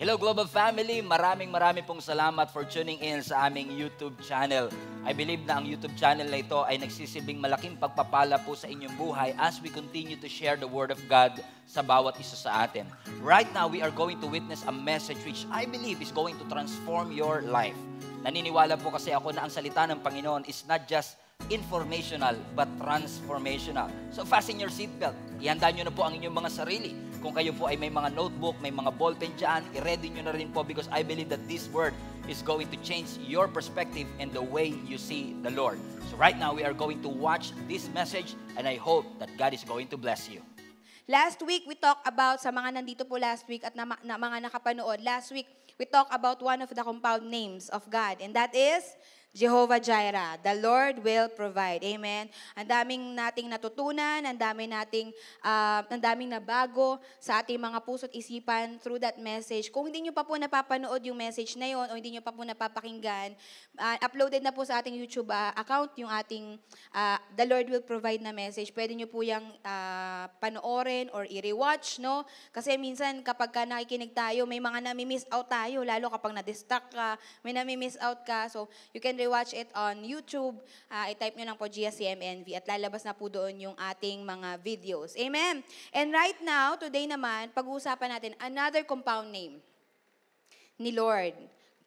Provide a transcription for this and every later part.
Hello Global Family, maraming maraming pong salamat for tuning in sa aming YouTube channel. I believe na ang YouTube channel na ito ay nagsisilbing malaking pagpapala po sa inyong buhay as we continue to share the Word of God sa bawat isa sa atin. Right now, we are going to witness a message which I believe is going to transform your life. Naniniwala po kasi ako na ang salita ng Panginoon is not just informational but transformational. So fasten your seatbelt. Ihanda nyo na po ang inyong mga sarili kung kayo po ay may mga notebook, may mga ballpen dyan, i-ready nyo na rin po because I believe that this word is going to change your perspective and the way you see the Lord. So right now, we are going to watch this message and I hope that God is going to bless you. Last week, we talked about, sa mga nandito po last week at na, na mga nakapanood, last week, we talked about one of the compound names of God and that is Jehovah Jireh, the Lord will provide. Amen. Ang daming nating natutunan, ang dami nating uh, ang daming nabago sa ating mga puso at isipan through that message. Kung hindi niyo pa po napapanood yung message na yon o hindi niyo pa po napapakinggan, uh, uploaded na po sa ating YouTube uh, account yung ating uh, The Lord will provide na message. Pwede niyo po yang uh, panoorin or i-rewatch, no? Kasi minsan kapag ka nakikinig tayo, may mga nami-miss out tayo lalo kapag na-distract ka, may nami-miss out ka. So, you can watch it on YouTube. Uh, i-type nyo lang po GSCMNV at lalabas na po doon yung ating mga videos. Amen! And right now, today naman, pag-uusapan natin another compound name ni Lord.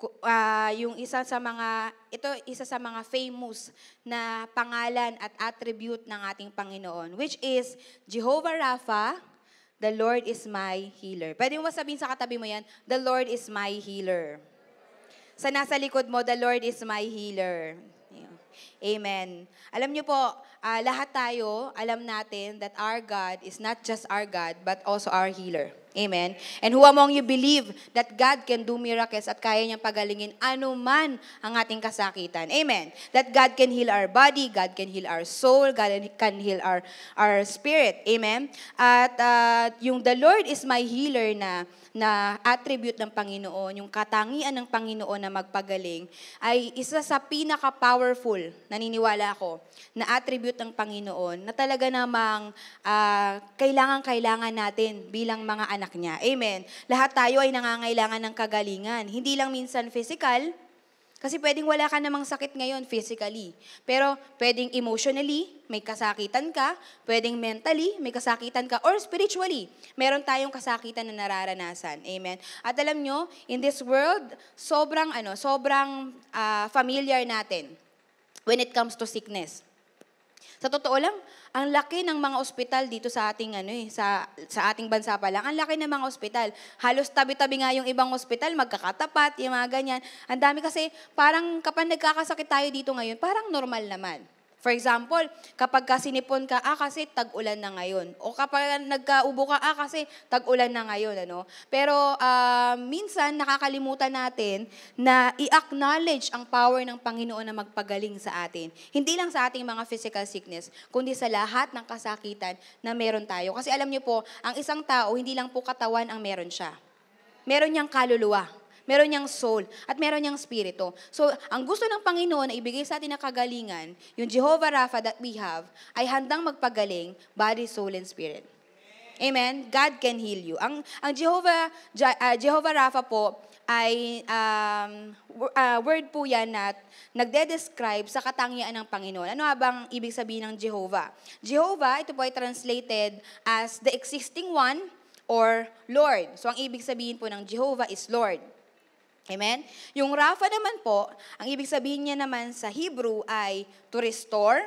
Uh, yung isa sa mga, ito isa sa mga famous na pangalan at attribute ng ating Panginoon, which is Jehovah Rapha, The Lord is my healer. Pwede mo sabihin sa katabi mo yan, The Lord is my healer sa nasa likod mo, the Lord is my healer. Amen. Alam niyo po, uh, lahat tayo, alam natin that our God is not just our God, but also our healer. Amen. And who among you believe that God can do miracles at kaya niyang pagalingin anuman ang ating kasakitan? Amen. That God can heal our body, God can heal our soul, God can heal our, our spirit. Amen. At uh, yung the Lord is my healer na na attribute ng Panginoon, yung katangian ng Panginoon na magpagaling, ay isa sa pinaka-powerful naniniwala ako, na attribute ng Panginoon na talaga namang uh, ah, kailangan-kailangan natin bilang mga anak niya. Amen. Lahat tayo ay nangangailangan ng kagalingan. Hindi lang minsan physical, kasi pwedeng wala ka namang sakit ngayon physically. Pero pwedeng emotionally, may kasakitan ka. Pwedeng mentally, may kasakitan ka. Or spiritually, meron tayong kasakitan na nararanasan. Amen. At alam nyo, in this world, sobrang, ano, sobrang uh, familiar natin when it comes to sickness. Sa totoo lang, ang laki ng mga ospital dito sa ating ano eh, sa sa ating bansa pa lang. Ang laki ng mga ospital. Halos tabi-tabi nga yung ibang ospital, magkakatapat, yung mga ganyan. Ang dami kasi parang kapag nagkakasakit tayo dito ngayon, parang normal naman. For example, kapag kasinipon ka, ah kasi tag-ulan na ngayon. O kapag nagkaubo ka, ah kasi tag-ulan na ngayon. Ano? Pero uh, minsan nakakalimutan natin na i-acknowledge ang power ng Panginoon na magpagaling sa atin. Hindi lang sa ating mga physical sickness, kundi sa lahat ng kasakitan na meron tayo. Kasi alam niyo po, ang isang tao, hindi lang po katawan ang meron siya. Meron niyang kaluluwa meron niyang soul, at meron niyang spirito. So, ang gusto ng Panginoon na ibigay sa atin na kagalingan, yung Jehovah Rapha that we have, ay handang magpagaling, body, soul, and spirit. Amen? God can heal you. Ang, ang Jehovah, uh, Jehovah Rapha po ay um, uh, word po yan na nagde-describe sa katangian ng Panginoon. Ano bang ibig sabihin ng Jehovah? Jehovah, ito po ay translated as the existing one or Lord. So ang ibig sabihin po ng Jehovah is Lord. Amen? Yung Rafa naman po, ang ibig sabihin niya naman sa Hebrew ay to restore,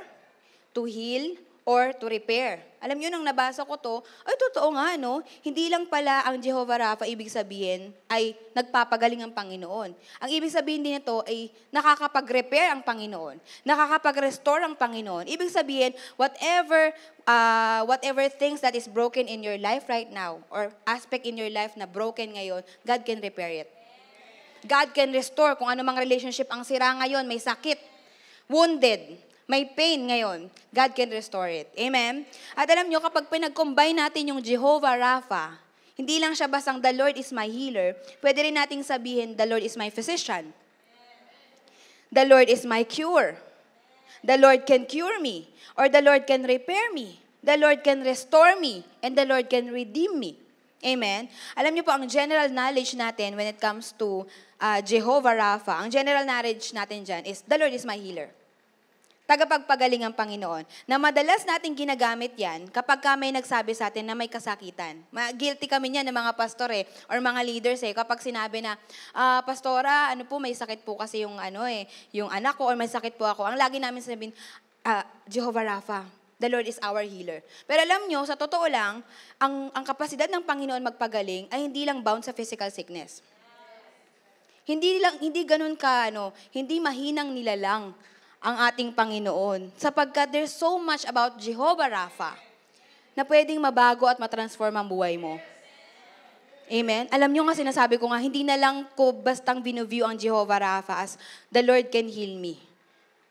to heal, or to repair. Alam niyo, nang nabasa ko to, ay totoo nga, no? Hindi lang pala ang Jehovah Rafa ibig sabihin ay nagpapagaling ang Panginoon. Ang ibig sabihin din nito ay nakakapag-repair ang Panginoon, nakakapag-restore ang Panginoon. Ibig sabihin, whatever, uh, whatever things that is broken in your life right now or aspect in your life na broken ngayon, God can repair it. God can restore kung ano mang relationship ang sira ngayon, may sakit, wounded, may pain ngayon, God can restore it. Amen? At alam nyo, kapag pinag-combine natin yung Jehovah Rapha, hindi lang siya basang the Lord is my healer, pwede rin nating sabihin, the Lord is my physician. The Lord is my cure. The Lord can cure me. Or the Lord can repair me. The Lord can restore me. And the Lord can redeem me. Amen? Alam niyo po, ang general knowledge natin when it comes to uh, Jehovah Rapha, ang general knowledge natin dyan is, the Lord is my healer. Tagapagpagaling ang Panginoon. Na madalas natin ginagamit yan kapag ka may nagsabi sa atin na may kasakitan. Ma- guilty kami niyan ng mga pastor eh, or mga leaders eh, kapag sinabi na, ah, pastora, ano po, may sakit po kasi yung ano eh, yung anak ko, or may sakit po ako. Ang lagi namin sabihin, ah, Jehovah Rapha, The Lord is our healer. Pero alam nyo, sa totoo lang, ang, ang kapasidad ng Panginoon magpagaling ay hindi lang bound sa physical sickness. Hindi lang hindi ganoon ka ano, hindi mahinang nilalang ang ating Panginoon sapagkat there's so much about Jehovah Rapha na pwedeng mabago at matransform ang buhay mo. Amen? Alam niyo nga sinasabi ko nga, hindi na lang ko bastang binuview ang Jehovah Rapha as the Lord can heal me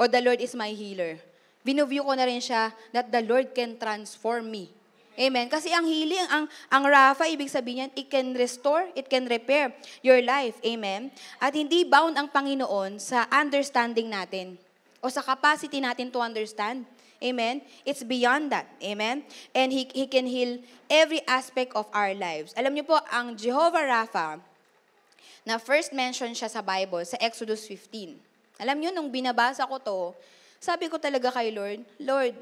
or the Lord is my healer binuview ko na rin siya that the Lord can transform me. Amen. Kasi ang healing, ang, ang Rafa, ibig sabihin niyan, it can restore, it can repair your life. Amen. At hindi bound ang Panginoon sa understanding natin o sa capacity natin to understand. Amen? It's beyond that. Amen? And He, he can heal every aspect of our lives. Alam niyo po, ang Jehovah Rafa, na first mention siya sa Bible, sa Exodus 15. Alam niyo, nung binabasa ko to, sabi ko talaga kay Lord, Lord,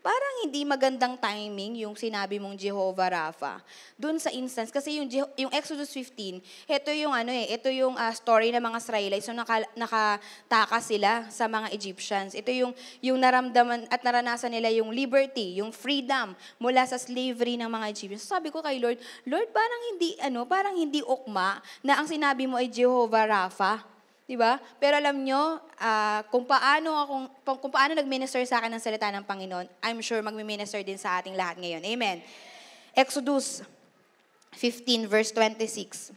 parang hindi magandang timing yung sinabi mong Jehovah Rapha. Doon sa instance, kasi yung, Jeho- yung Exodus 15, ito yung ano eh, ito yung uh, story ng mga Israelites. So naka, nakataka sila sa mga Egyptians. Ito yung, yung naramdaman at naranasan nila yung liberty, yung freedom mula sa slavery ng mga Egyptians. So sabi ko kay Lord, Lord, parang hindi, ano, parang hindi ukma na ang sinabi mo ay Jehovah Rapha 'Di ba? Pero alam nyo, uh, kung paano akong kung paano nagminister sa akin ng salita ng Panginoon, I'm sure magmi-minister din sa ating lahat ngayon. Amen. Exodus 15 verse 26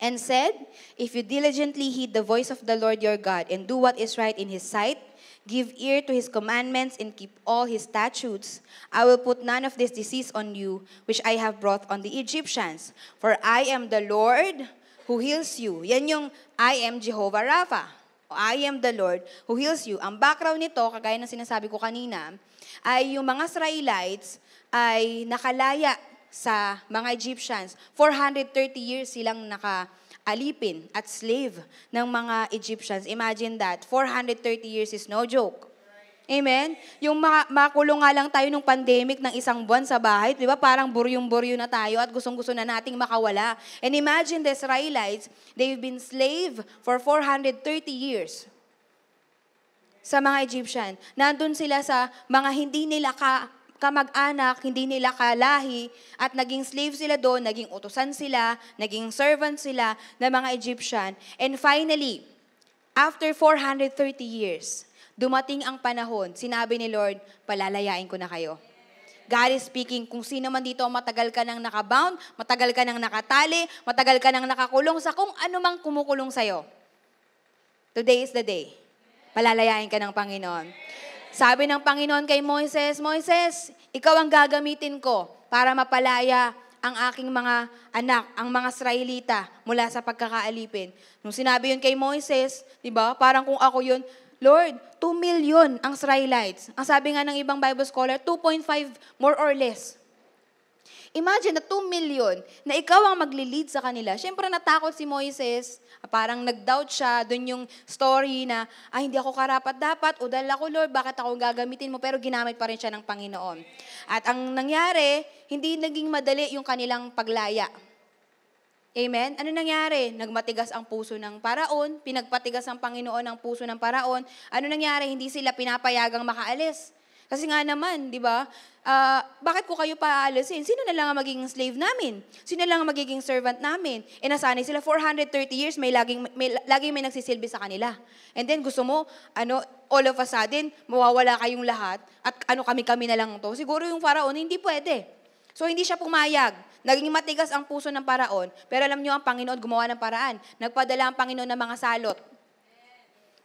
and said, If you diligently heed the voice of the Lord your God and do what is right in his sight, give ear to his commandments and keep all his statutes, I will put none of this disease on you, which I have brought on the Egyptians. For I am the Lord who heals you. Yan yung I am Jehovah Rapha. I am the Lord who heals you. Ang background nito, kagaya ng sinasabi ko kanina, ay yung mga Israelites ay nakalaya sa mga Egyptians. 430 years silang naka, alipin at slave ng mga Egyptians. Imagine that. 430 years is no joke. Amen? Yung makulong nga lang tayo nung pandemic ng isang buwan sa bahay, di ba? Parang buryong-buryo na tayo at gustong-gusto na nating makawala. And imagine the Israelites, they've been slave for 430 years sa mga Egyptian. Nandun sila sa mga hindi nila ka, kamag-anak, hindi nila kalahi, at naging slave sila doon, naging utusan sila, naging servant sila ng mga Egyptian. And finally, after 430 years, dumating ang panahon, sinabi ni Lord, palalayain ko na kayo. God is speaking, kung sino man dito matagal ka nang nakabound, matagal ka nang nakatali, matagal ka nang nakakulong sa kung ano mang kumukulong sa'yo. Today is the day. Palalayain ka ng Panginoon. Sabi ng Panginoon kay Moises, Moises, ikaw ang gagamitin ko para mapalaya ang aking mga anak, ang mga Israelita mula sa pagkakaalipin. Nung sinabi yun kay Moises, di ba, parang kung ako yun, Lord, 2 million ang Israelites. Ang sabi nga ng ibang Bible scholar, 2.5 more or less. Imagine na 2 million na ikaw ang magli-lead sa kanila. Siyempre natakot si Moises, ah, parang nag-doubt siya, doon yung story na, ay hindi ako karapat dapat, udal ako Lord, bakit ako gagamitin mo? Pero ginamit pa rin siya ng Panginoon. At ang nangyari, hindi naging madali yung kanilang paglaya. Amen? Ano nangyari? Nagmatigas ang puso ng paraon, pinagpatigas ang Panginoon ang puso ng paraon. Ano nangyari? Hindi sila pinapayagang makaalis. Kasi nga naman, di ba? Uh, bakit ko kayo paaalisin? Sino na lang ang magiging slave namin? Sino na lang ang magiging servant namin? E nasanay sila, 430 years, may laging, may, laging may nagsisilbi sa kanila. And then gusto mo, ano, all of a sudden, mawawala kayong lahat at ano kami-kami na lang to. Siguro yung Faraon, hindi pwede. So hindi siya pumayag. Naging matigas ang puso ng paraon, pero alam niyo ang Panginoon gumawa ng paraan. Nagpadala ang Panginoon ng mga salot.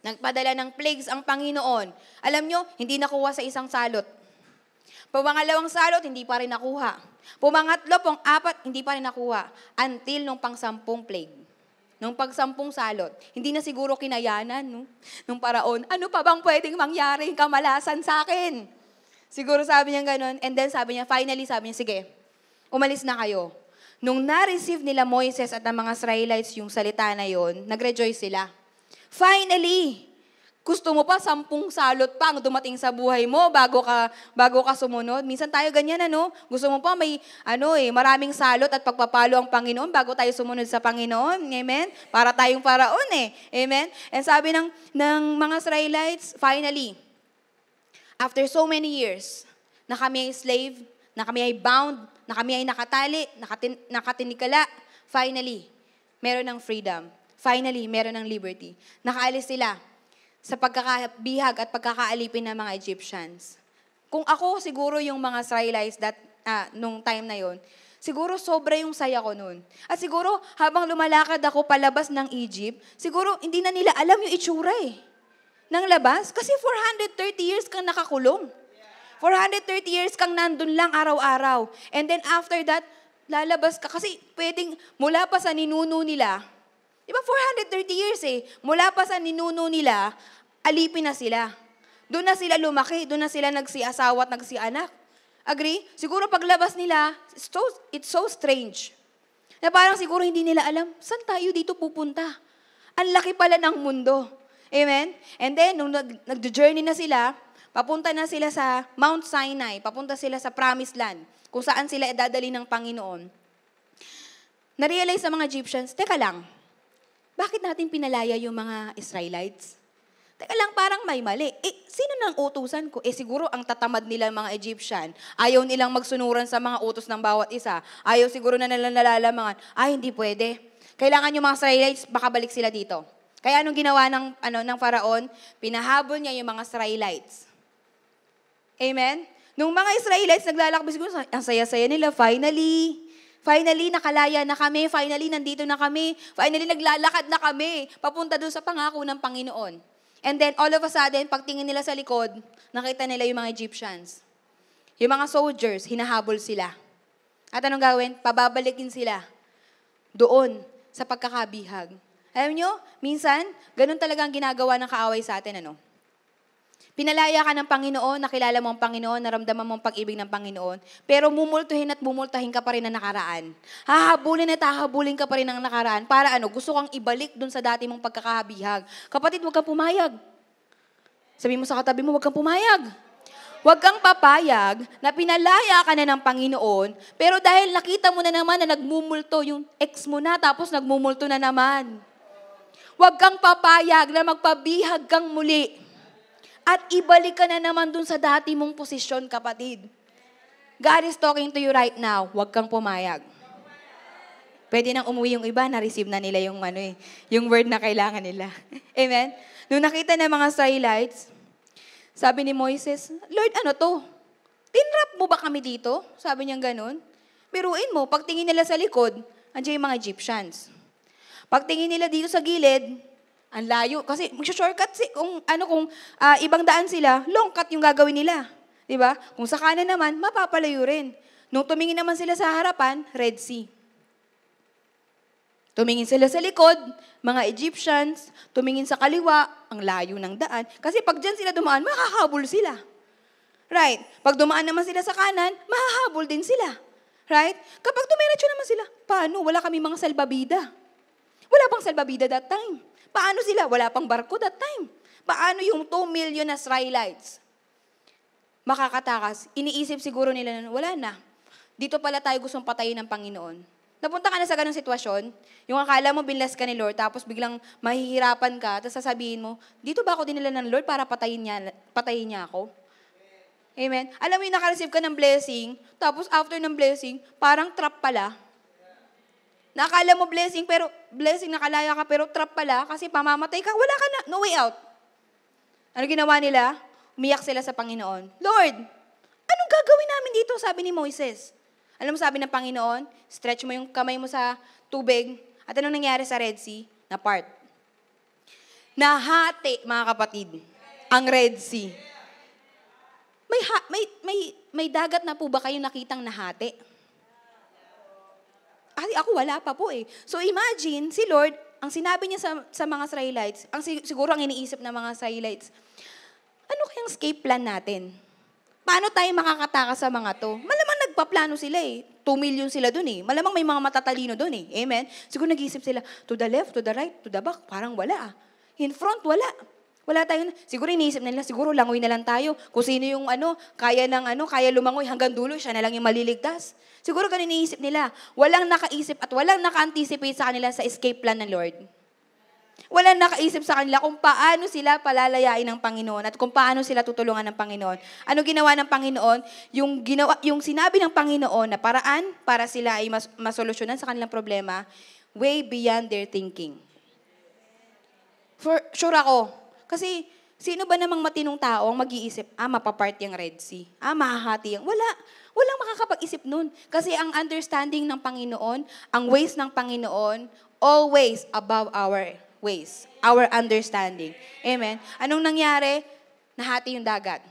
Nagpadala ng plagues ang Panginoon. Alam niyo, hindi nakuha sa isang salot. Pumangalawang salot, hindi pa rin nakuha. Pumangatlo, pong apat, hindi pa rin nakuha. Until nung pangsampung plague nung pagsampung salot, hindi na siguro kinayanan no? nung paraon, ano pa bang pwedeng mangyari kamalasan sa akin? Siguro sabi niya ganun. And then sabi niya, finally sabi niya, sige, umalis na kayo. Nung na-receive nila Moises at ang mga Israelites yung salita na yon, nagrejoice sila. Finally! Gusto mo pa sampung salot pa ang dumating sa buhay mo bago ka bago ka sumunod. Minsan tayo ganyan ano, gusto mo pa may ano eh, maraming salot at pagpapalo ang Panginoon bago tayo sumunod sa Panginoon. Amen. Para tayong paraon eh. Amen. And sabi ng ng mga Israelites, finally, After so many years, na kami ay slave, na kami ay bound, na kami ay nakatali, nakatin, nakatinikala, finally, meron ng freedom. Finally, meron ng liberty. Nakaalis sila sa pagkakabihag at pagkakaalipin ng mga Egyptians. Kung ako siguro yung mga Israelites that, ah, nung time na yon, Siguro sobra yung saya ko noon. At siguro habang lumalakad ako palabas ng Egypt, siguro hindi na nila alam yung itsura eh ng labas? Kasi 430 years kang nakakulong. 430 years kang nandun lang araw-araw. And then after that, lalabas ka. Kasi pwedeng mula pa sa ninuno nila, di ba 430 years eh, mula pa sa ninuno nila, alipin na sila. Doon na sila lumaki, doon na sila nagsiasawa at nagsianak. Agree? Siguro paglabas nila, it's so, it's so strange. Na parang siguro hindi nila alam, saan tayo dito pupunta? Ang laki pala ng mundo. Amen? And then, nung nag-journey na sila, papunta na sila sa Mount Sinai, papunta sila sa Promised Land, kung saan sila dadali ng Panginoon. Narealize sa mga Egyptians, teka lang, bakit natin pinalaya yung mga Israelites? Teka lang, parang may mali. Eh, sino nang utusan ko? Eh, siguro ang tatamad nila mga Egyptian. Ayaw nilang magsunuran sa mga utos ng bawat isa. Ayaw siguro na nila nalalamangan, ay, ah, hindi pwede. Kailangan yung mga Israelites, baka balik sila dito. Kaya anong ginawa ng, ano, ng Faraon? Pinahabol niya yung mga Israelites. Amen? Nung mga Israelites naglalakbay, siguro, ang saya-saya nila, finally, finally nakalaya na kami, finally nandito na kami, finally naglalakad na kami, papunta doon sa pangako ng Panginoon. And then, all of a sudden, pagtingin nila sa likod, nakita nila yung mga Egyptians. Yung mga soldiers, hinahabol sila. At anong gawin? Pababalikin sila doon sa pagkakabihag. Alam nyo, minsan, ganun talaga ang ginagawa ng kaaway sa atin, ano? Pinalaya ka ng Panginoon, nakilala mo ang Panginoon, naramdaman mo ang pag-ibig ng Panginoon, pero mumultuhin at mumultahin ka pa rin ng nakaraan. Hahabulin at hahabulin ka pa rin ng nakaraan para ano, gusto kang ibalik dun sa dati mong pagkakahabihag. Kapatid, huwag kang pumayag. Sabi mo sa katabi mo, huwag kang pumayag. Huwag kang papayag na pinalaya ka na ng Panginoon, pero dahil nakita mo na naman na nagmumulto yung ex mo na, tapos nagmumulto na naman. Huwag kang papayag na magpabihag kang muli. At ibalik ka na naman dun sa dati mong posisyon, kapatid. God is talking to you right now. Huwag kang pumayag. Pwede nang umuwi yung iba, na-receive na nila yung ano eh, yung word na kailangan nila. Amen? Nung nakita na mga Israelites, sabi ni Moises, Lord, ano to? Tinrap mo ba kami dito? Sabi niya ganun. Biruin mo, pag tingin nila sa likod, andiyan yung mga Egyptians. Pagtingin nila dito sa gilid, ang layo. Kasi mag-shortcut si, kung, ano, kung uh, ibang daan sila, long cut yung gagawin nila. Di ba? Kung sa kanan naman, mapapalayo rin. Nung tumingin naman sila sa harapan, Red Sea. Tumingin sila sa likod, mga Egyptians, tumingin sa kaliwa, ang layo ng daan. Kasi pag dyan sila dumaan, makahabol sila. Right? Pag dumaan naman sila sa kanan, mahahabol din sila. Right? Kapag dumiretso naman sila, paano? Wala kami mga salbabida. Wala pang salbabida that time. Paano sila? Wala pang barko that time. Paano yung 2 million na Israelites? Makakatakas. Iniisip siguro nila na wala na. Dito pala tayo gustong patayin ng Panginoon. Napunta ka na sa ganong sitwasyon, yung akala mo binless ka ni Lord, tapos biglang mahihirapan ka, tapos sasabihin mo, dito ba ako dinila ng Lord para patayin niya, patayin niya ako? Amen? Alam mo yung nakareceive ka ng blessing, tapos after ng blessing, parang trap pala. Nakala mo blessing, pero blessing nakalaya ka, pero trap pala kasi pamamatay ka, wala ka na, no way out. Ano ginawa nila? Umiyak sila sa Panginoon. Lord, anong gagawin namin dito? Sabi ni Moises. Alam mo sabi ng Panginoon, stretch mo yung kamay mo sa tubig. At anong nangyari sa Red Sea? Na part. Nahati, mga kapatid, ang Red Sea. May, ha- may, may, may dagat na po ba kayo nakitang nahati? Ay, ako wala pa po eh. So imagine, si Lord, ang sinabi niya sa, sa mga Israelites, ang siguro ang iniisip ng mga Israelites, ano kayang escape plan natin? Paano tayo makakataka sa mga to? Malamang nagpaplano sila eh. 2 million sila dun eh. Malamang may mga matatalino dun eh. Amen? Siguro nag-iisip sila, to the left, to the right, to the back, parang wala ah. In front, wala. Wala tayong, siguro iniisip nila, siguro langoy na lang tayo. Kung sino yung ano, kaya ng ano, kaya lumangoy hanggang dulo, siya na lang yung maliligtas. Siguro ganun iniisip nila. Walang nakaisip at walang naka-anticipate sa kanila sa escape plan ng Lord. Walang nakaisip sa kanila kung paano sila palalayain ng Panginoon at kung paano sila tutulungan ng Panginoon. Ano ginawa ng Panginoon? Yung, ginawa, yung sinabi ng Panginoon na paraan para sila ay mas, masolusyonan sa kanilang problema, way beyond their thinking. For, sure ako, kasi sino ba namang matinong tao ang mag-iisip, ah, mapaparty ang Red Sea, ah, mahahati ang... Wala. Walang makakapag-isip nun. Kasi ang understanding ng Panginoon, ang ways ng Panginoon, always above our ways, our understanding. Amen. Anong nangyari? Nahati yung dagat.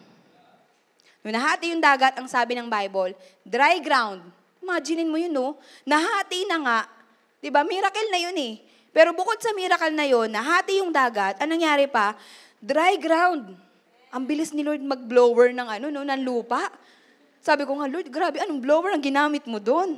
Nung nahati yung dagat, ang sabi ng Bible, dry ground. Imaginein mo yun, no? Nahati na nga. Diba? Miracle na yun eh. Pero bukod sa miracle na yon, nahati yung dagat, anong nangyari pa? Dry ground. Ang bilis ni Lord mag-blower ng, ano, no, ng lupa. Sabi ko nga, Lord, grabe, anong blower ang ginamit mo doon?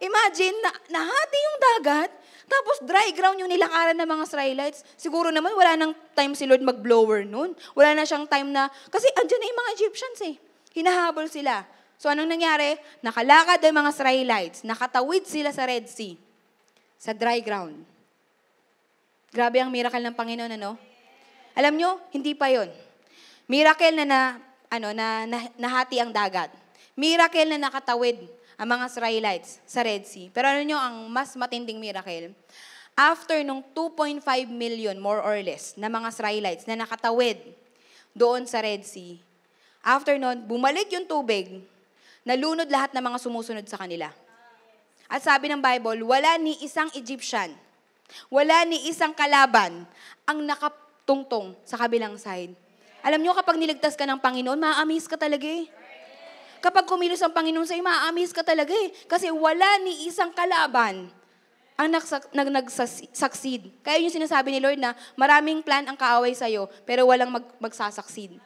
Imagine, na, nahati yung dagat, tapos dry ground yung nilakaran ng mga Israelites. Siguro naman wala nang time si Lord mag-blower noon. Wala na siyang time na, kasi andyan na yung mga Egyptians eh. Hinahabol sila. So anong nangyari? Nakalakad ang mga Israelites. Nakatawid sila sa Red Sea. Sa dry ground. Grabe ang miracle ng Panginoon, ano? Alam nyo, hindi pa yon. Miracle na, na ano, na, na, nahati ang dagat. Miracle na nakatawid ang mga Israelites sa Red Sea. Pero ano nyo, ang mas matinding miracle, after nung 2.5 million, more or less, na mga Israelites na nakatawid doon sa Red Sea, after nun, bumalik yung tubig, nalunod lahat ng mga sumusunod sa kanila. At sabi ng Bible, wala ni isang Egyptian wala ni isang kalaban ang nakatungtong sa kabilang side. Alam nyo, kapag niligtas ka ng Panginoon, maa ka talaga eh. Kapag kumilos ang Panginoon sa'yo, maa ka talaga eh. Kasi wala ni isang kalaban ang nagsak- nag nagsasucceed. Kaya yung sinasabi ni Lord na maraming plan ang kaaway sa'yo, pero walang mag- magsasucceed.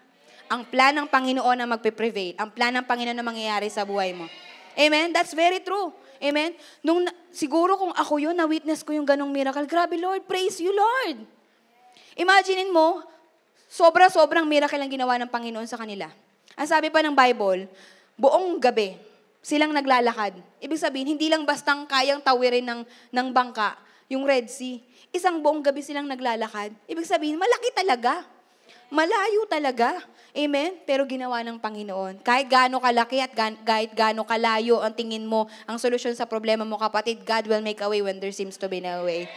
Ang plan ng Panginoon na magpe-prevail. Ang plan ng Panginoon na mangyayari sa buhay mo. Amen? That's very true. Amen? Nung, siguro kung ako yun, na-witness ko yung ganong miracle, grabe Lord, praise you Lord. Imaginin mo, sobra-sobrang miracle ang ginawa ng Panginoon sa kanila. Ang sabi pa ng Bible, buong gabi, silang naglalakad. Ibig sabihin, hindi lang bastang kayang tawirin ng, ng bangka, yung Red Sea. Isang buong gabi silang naglalakad. Ibig sabihin, malaki talaga Malayo talaga. Amen? Pero ginawa ng Panginoon. Kahit gaano kalaki at gan- kahit gaano kalayo ang tingin mo, ang solusyon sa problema mo, kapatid, God will make a way when there seems to be no way.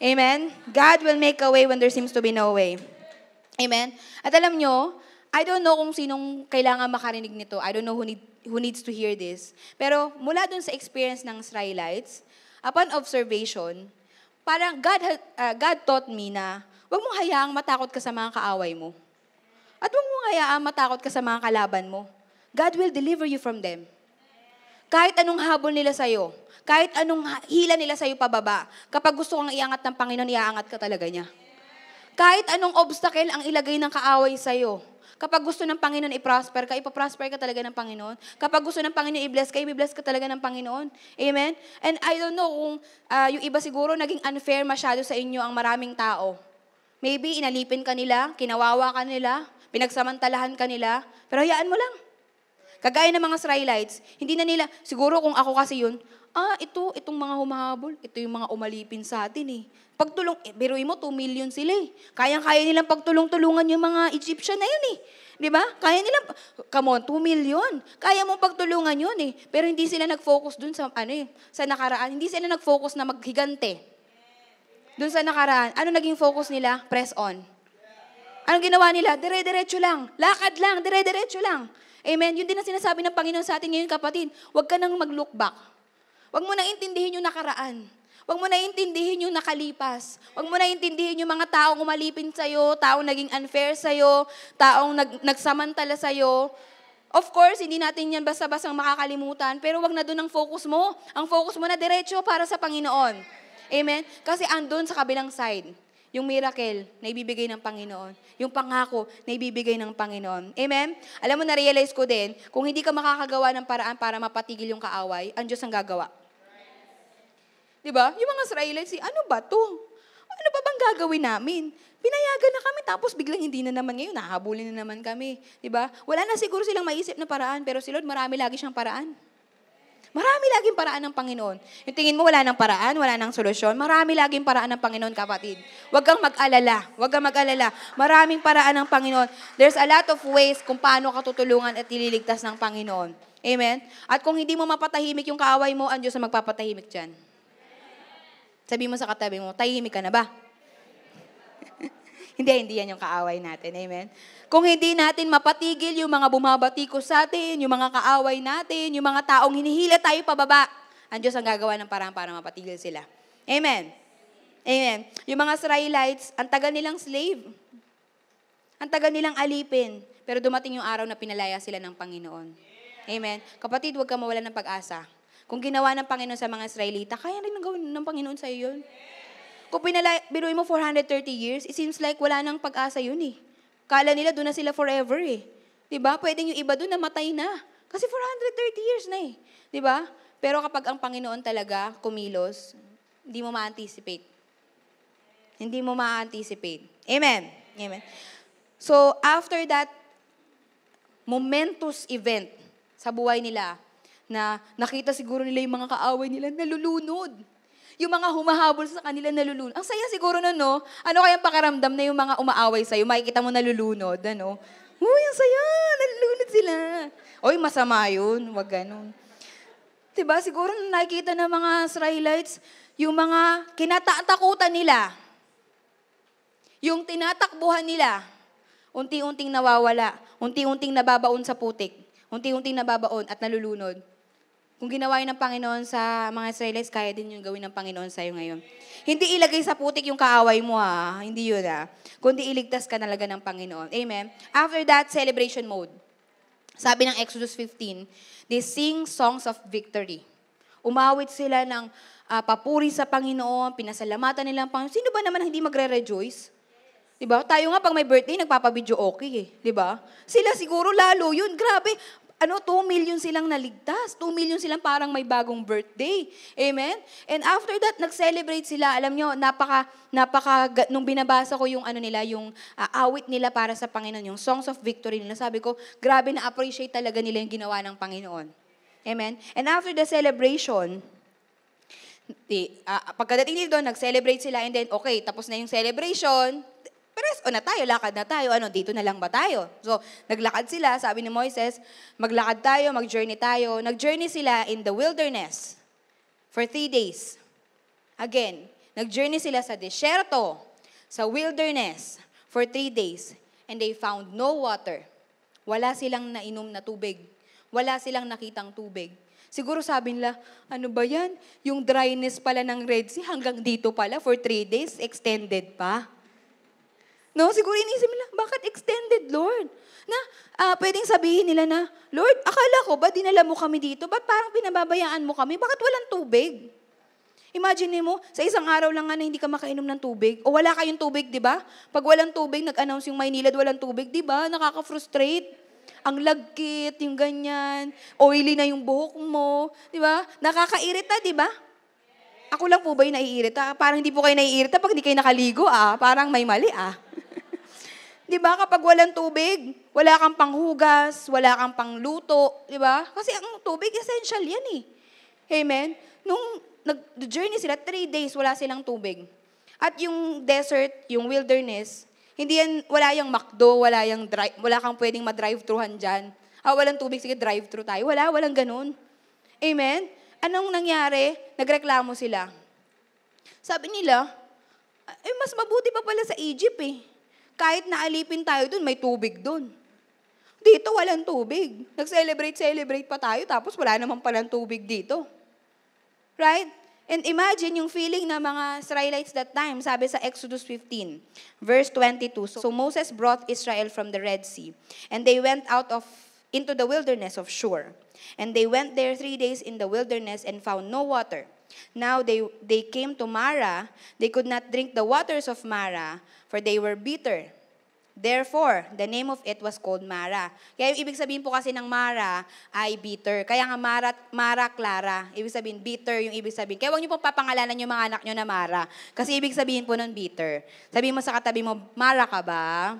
Amen? God will make a way when there seems to be no way. Amen? At alam nyo, I don't know kung sinong kailangan makarinig nito. I don't know who, need, who needs to hear this. Pero mula dun sa experience ng Israelites, upon observation, parang God, uh, God taught me na Huwag mong hayaang matakot ka sa mga kaaway mo. At huwag mong hayaang matakot ka sa mga kalaban mo. God will deliver you from them. Kahit anong habol nila sa'yo, kahit anong hila nila sa'yo pababa, kapag gusto kang iangat ng Panginoon, iaangat ka talaga niya. Kahit anong obstacle ang ilagay ng kaaway sa'yo, kapag gusto ng Panginoon i-prosper ka, ipaprosper ka talaga ng Panginoon. Kapag gusto ng Panginoon i-bless ka, i-bless ka talaga ng Panginoon. Amen? And I don't know kung uh, yung iba siguro naging unfair masyado sa inyo ang maraming tao Maybe inalipin ka nila, kinawawa ka nila, pinagsamantalahan ka nila, pero hayaan mo lang. Kagaya ng mga Israelites, hindi na nila, siguro kung ako kasi yun, ah, ito, itong mga humahabol, ito yung mga umalipin sa atin eh. Pagtulong, eh, biruin mo, 2 million sila eh. Kayang-kaya nilang pagtulong-tulungan yung mga Egyptian na yun eh. Di ba? Kaya nilang, come on, 2 million. Kaya mo pagtulungan yun eh. Pero hindi sila nag-focus dun sa, ano eh, sa nakaraan. Hindi sila nag-focus na maghigante. Doon sa nakaraan, ano naging focus nila? Press on. Anong ginawa nila? Dire-diretso lang. Lakad lang, dire-diretso lang. Amen. Yun din ang sinasabi ng Panginoon sa atin ngayon, kapatid. Huwag ka nang mag-look back. Huwag mo na intindihin yung nakaraan. Huwag mo na intindihin yung nakalipas. Huwag mo na intindihin yung mga taong umalipin sa'yo, taong naging unfair sa'yo, taong nag- nagsamantala sa'yo. Of course, hindi natin yan basta-basta makakalimutan, pero wag na doon ang focus mo. Ang focus mo na diretso para sa Panginoon. Amen? Kasi andun sa kabilang side, yung miracle na ibibigay ng Panginoon. Yung pangako na ibibigay ng Panginoon. Amen? Alam mo, na-realize ko din, kung hindi ka makakagawa ng paraan para mapatigil yung kaaway, ang Diyos ang gagawa. Di ba? Yung mga Israelites, eh, ano ba to? Ano ba bang gagawin namin? Pinayagan na kami, tapos biglang hindi na naman ngayon, nahabulin na naman kami. Di ba? Wala na siguro silang maisip na paraan, pero si Lord marami lagi siyang paraan. Marami laging paraan ng Panginoon. Yung tingin mo wala ng paraan, wala ng solusyon, marami laging paraan ng Panginoon, kapatid. Huwag kang mag-alala. Huwag kang mag-alala. Maraming paraan ng Panginoon. There's a lot of ways kung paano ka tutulungan at ililigtas ng Panginoon. Amen? At kung hindi mo mapatahimik yung kaaway mo, ang Diyos ang magpapatahimik dyan. Sabi mo sa katabi mo, tahimik ka na ba? Hindi, hindi yan yung kaaway natin. Amen? Kung hindi natin mapatigil yung mga bumabatiko sa atin, yung mga kaaway natin, yung mga taong hinihila tayo pababa, ang Diyos ang gagawa ng parang para mapatigil sila. Amen? Amen. Yung mga Israelites, ang tagal nilang slave. Ang tagal nilang alipin. Pero dumating yung araw na pinalaya sila ng Panginoon. Amen. Kapatid, huwag ka mawala ng pag-asa. Kung ginawa ng Panginoon sa mga Israelita, kaya rin ng gawin ng Panginoon sa iyo yun. Kung binala, biruin mo 430 years, it seems like wala nang pag-asa yun eh. Kala nila doon na sila forever eh. ba? Diba? Pwedeng yung iba doon namatay na. Kasi 430 years na eh. ba? Diba? Pero kapag ang Panginoon talaga kumilos, hindi mo ma-anticipate. Hindi mo ma-anticipate. Amen. Amen. So, after that momentous event sa buhay nila, na nakita siguro nila yung mga kaaway nila nalulunod yung mga humahabol sa kanila nalulunod. Ang saya siguro nun, no? Ano kayang pakiramdam na yung mga umaaway sa'yo, makikita mo nalulunod, ano? Uy, ang saya! Nalulunod sila! Oy, masama yun. Huwag ganun. Diba, siguro nakikita ng mga Israelites, yung mga kinatatakutan nila, yung tinatakbuhan nila, unti-unting nawawala, unti-unting nababaon sa putik, unti-unting nababaon at nalulunod. Kung ginawa yun ng Panginoon sa mga Israelites, kaya din yung gawin ng Panginoon sa'yo ngayon. Hindi ilagay sa putik yung kaaway mo ha. Hindi yun ha. Kundi iligtas ka talaga ng Panginoon. Amen. After that, celebration mode. Sabi ng Exodus 15, they sing songs of victory. Umawit sila ng uh, papuri sa Panginoon, pinasalamatan nila ang Panginoon. Sino ba naman hindi magre-rejoice? 'Di ba? Tayo nga pag may birthday nagpapabidyo okay eh, 'di ba? Sila siguro lalo 'yun. Grabe, ano, 2 million silang naligtas. 2 million silang parang may bagong birthday. Amen? And after that, nag-celebrate sila. Alam nyo, napaka, napaka, nung binabasa ko yung ano nila, yung uh, awit nila para sa Panginoon, yung Songs of Victory nila, sabi ko, grabe na appreciate talaga nila yung ginawa ng Panginoon. Amen? And after the celebration, di, uh, pagkadating nila doon, nag-celebrate sila and then, okay, tapos na yung celebration, pero o na tayo, lakad na tayo, ano, dito na lang ba tayo? So, naglakad sila, sabi ni Moises, maglakad tayo, mag-journey tayo. Nag-journey sila in the wilderness for three days. Again, nag-journey sila sa desierto, sa wilderness for three days. And they found no water. Wala silang nainom na tubig. Wala silang nakitang tubig. Siguro sabi nila, ano ba yan? Yung dryness pala ng Red Sea hanggang dito pala for three days, extended pa. No? Siguro inisip nila, bakit extended, Lord? Na uh, pwedeng sabihin nila na, Lord, akala ko ba dinala mo kami dito? Ba't parang pinababayaan mo kami? Bakit walang tubig? Imagine mo, sa isang araw lang nga na hindi ka makainom ng tubig. O wala kayong tubig, di ba? Pag walang tubig, nag-announce yung Maynilad walang tubig, di ba? Nakaka-frustrate. Ang lagkit, yung ganyan. Oily na yung buhok mo. Di ba? Nakakairita, di ba? Ako lang po ba yung naiirita? Parang hindi po kayo naiirita pag hindi kayo nakaligo, ah. Parang may mali, ah. Di ba? Kapag walang tubig, wala kang panghugas, wala kang pangluto, di ba? Kasi ang tubig, essential yan eh. Amen? Nung nag-journey sila, three days, wala silang tubig. At yung desert, yung wilderness, hindi yan, wala yung McDo, wala, yung drive, wala kang pwedeng ma-drive-thruhan dyan. Ah, walang tubig, sige, drive-thru tayo. Wala, walang ganun. Amen? Anong nangyari? Nagreklamo sila. Sabi nila, eh, mas mabuti pa pala sa Egypt eh. Kahit naalipin tayo doon, may tubig doon. Dito walang tubig. Nag-celebrate, celebrate pa tayo, tapos wala naman palang tubig dito. Right? And imagine yung feeling ng mga Israelites that time, sabi sa Exodus 15, verse 22. So Moses brought Israel from the Red Sea, and they went out of into the wilderness of Shur. And they went there three days in the wilderness and found no water. Now they, they came to Mara. They could not drink the waters of Mara, for they were bitter. Therefore, the name of it was called Mara. Kaya yung ibig sabihin po kasi ng Mara ay bitter. Kaya nga Mara, Mara Clara, ibig sabihin bitter yung ibig sabihin. Kaya huwag niyo pong papangalanan yung mga anak niyo na Mara. Kasi ibig sabihin po nun bitter. Sabihin mo sa katabi mo, Mara ka ba?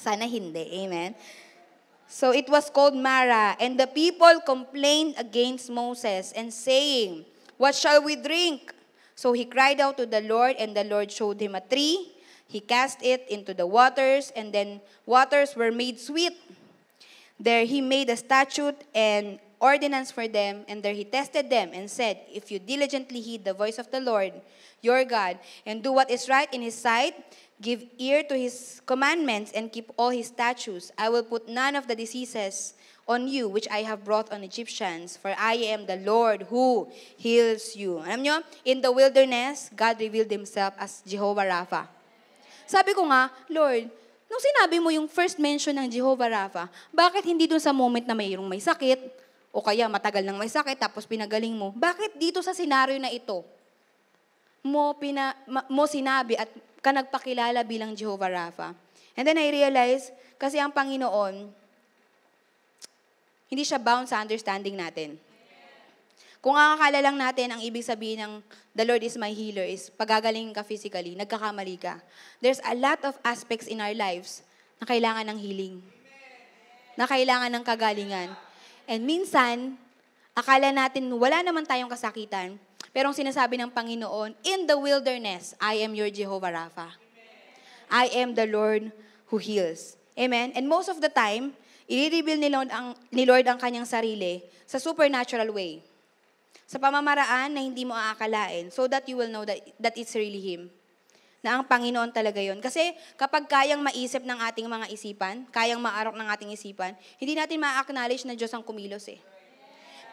Sana hindi. Amen. So it was called Mara, and the people complained against Moses and saying, What shall we drink? So he cried out to the Lord, and the Lord showed him a tree He cast it into the waters, and then waters were made sweet. There he made a statute and ordinance for them, and there he tested them and said, If you diligently heed the voice of the Lord your God, and do what is right in his sight, give ear to his commandments, and keep all his statutes, I will put none of the diseases on you which I have brought on Egyptians, for I am the Lord who heals you. in the wilderness, God revealed himself as Jehovah Rapha. Sabi ko nga, Lord, nung sinabi mo yung first mention ng Jehovah Rapha, bakit hindi dun sa moment na mayroong may sakit, o kaya matagal nang may sakit tapos pinagaling mo, bakit dito sa senaryo na ito, mo, pina, mo sinabi at ka nagpakilala bilang Jehovah Rapha? And then I realize, kasi ang Panginoon, hindi siya bound sa understanding natin. Kung akakala lang natin ang ibig sabihin ng the Lord is my healer is pagagaling ka physically, nagkakamali ka. There's a lot of aspects in our lives na kailangan ng healing. Na kailangan ng kagalingan. And minsan, akala natin wala naman tayong kasakitan, pero ang sinasabi ng Panginoon, in the wilderness, I am your Jehovah Rapha. I am the Lord who heals. Amen? And most of the time, i-reveal ni Lord ang, ni Lord ang kanyang sarili sa supernatural way sa pamamaraan na hindi mo aakalain so that you will know that, that it's really Him. Na ang Panginoon talaga yon. Kasi kapag kayang maisip ng ating mga isipan, kayang maarok ng ating isipan, hindi natin ma-acknowledge na Diyos ang kumilos eh.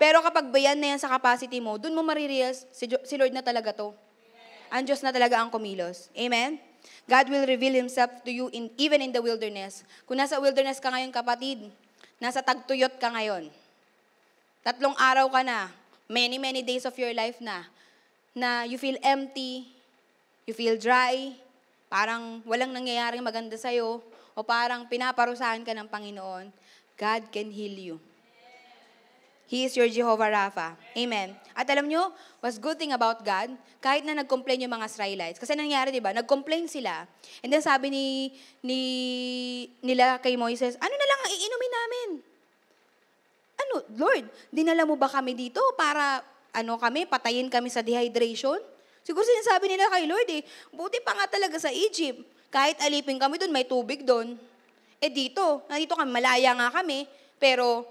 Pero kapag bayan na yan sa capacity mo, dun mo marirealize si, si Lord na talaga to. Ang Diyos na talaga ang kumilos. Amen? God will reveal Himself to you in, even in the wilderness. Kung nasa wilderness ka ngayon, kapatid, nasa tagtuyot ka ngayon, tatlong araw ka na, many, many days of your life na, na you feel empty, you feel dry, parang walang nangyayaring maganda sa'yo, o parang pinaparusahan ka ng Panginoon, God can heal you. He is your Jehovah Rapha. Amen. At alam nyo, what's good thing about God, kahit na nag-complain yung mga Israelites, kasi nangyari, di ba, nag-complain sila. And then sabi ni, ni, nila kay Moises, ano na lang ang iinumin namin? ano, Lord, dinala mo ba kami dito para, ano kami, patayin kami sa dehydration? Siguro sinasabi nila kay Lord eh, buti pa nga talaga sa Egypt. Kahit alipin kami doon, may tubig doon. Eh dito, nandito kami, malaya nga kami, pero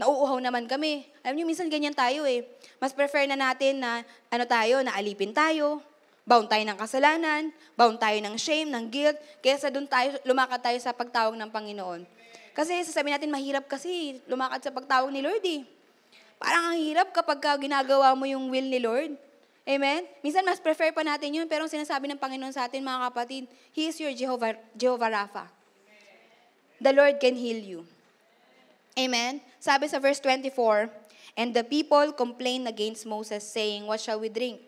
nauuhaw naman kami. Alam niyo, minsan ganyan tayo eh. Mas prefer na natin na, ano tayo, na alipin tayo, bound tayo ng kasalanan, bound tayo ng shame, ng guilt, kaysa doon tayo, lumakad tayo sa pagtawag ng Panginoon. Kasi sasabihin natin, mahirap kasi lumakad sa pagtawag ni Lord eh. Parang ang hirap kapag ginagawa mo yung will ni Lord. Amen? Minsan mas prefer pa natin yun, pero ang sinasabi ng Panginoon sa atin, mga kapatid, He is your Jehovah, Jehovah Rapha. The Lord can heal you. Amen? Sabi sa verse 24, And the people complained against Moses, saying, What shall we drink?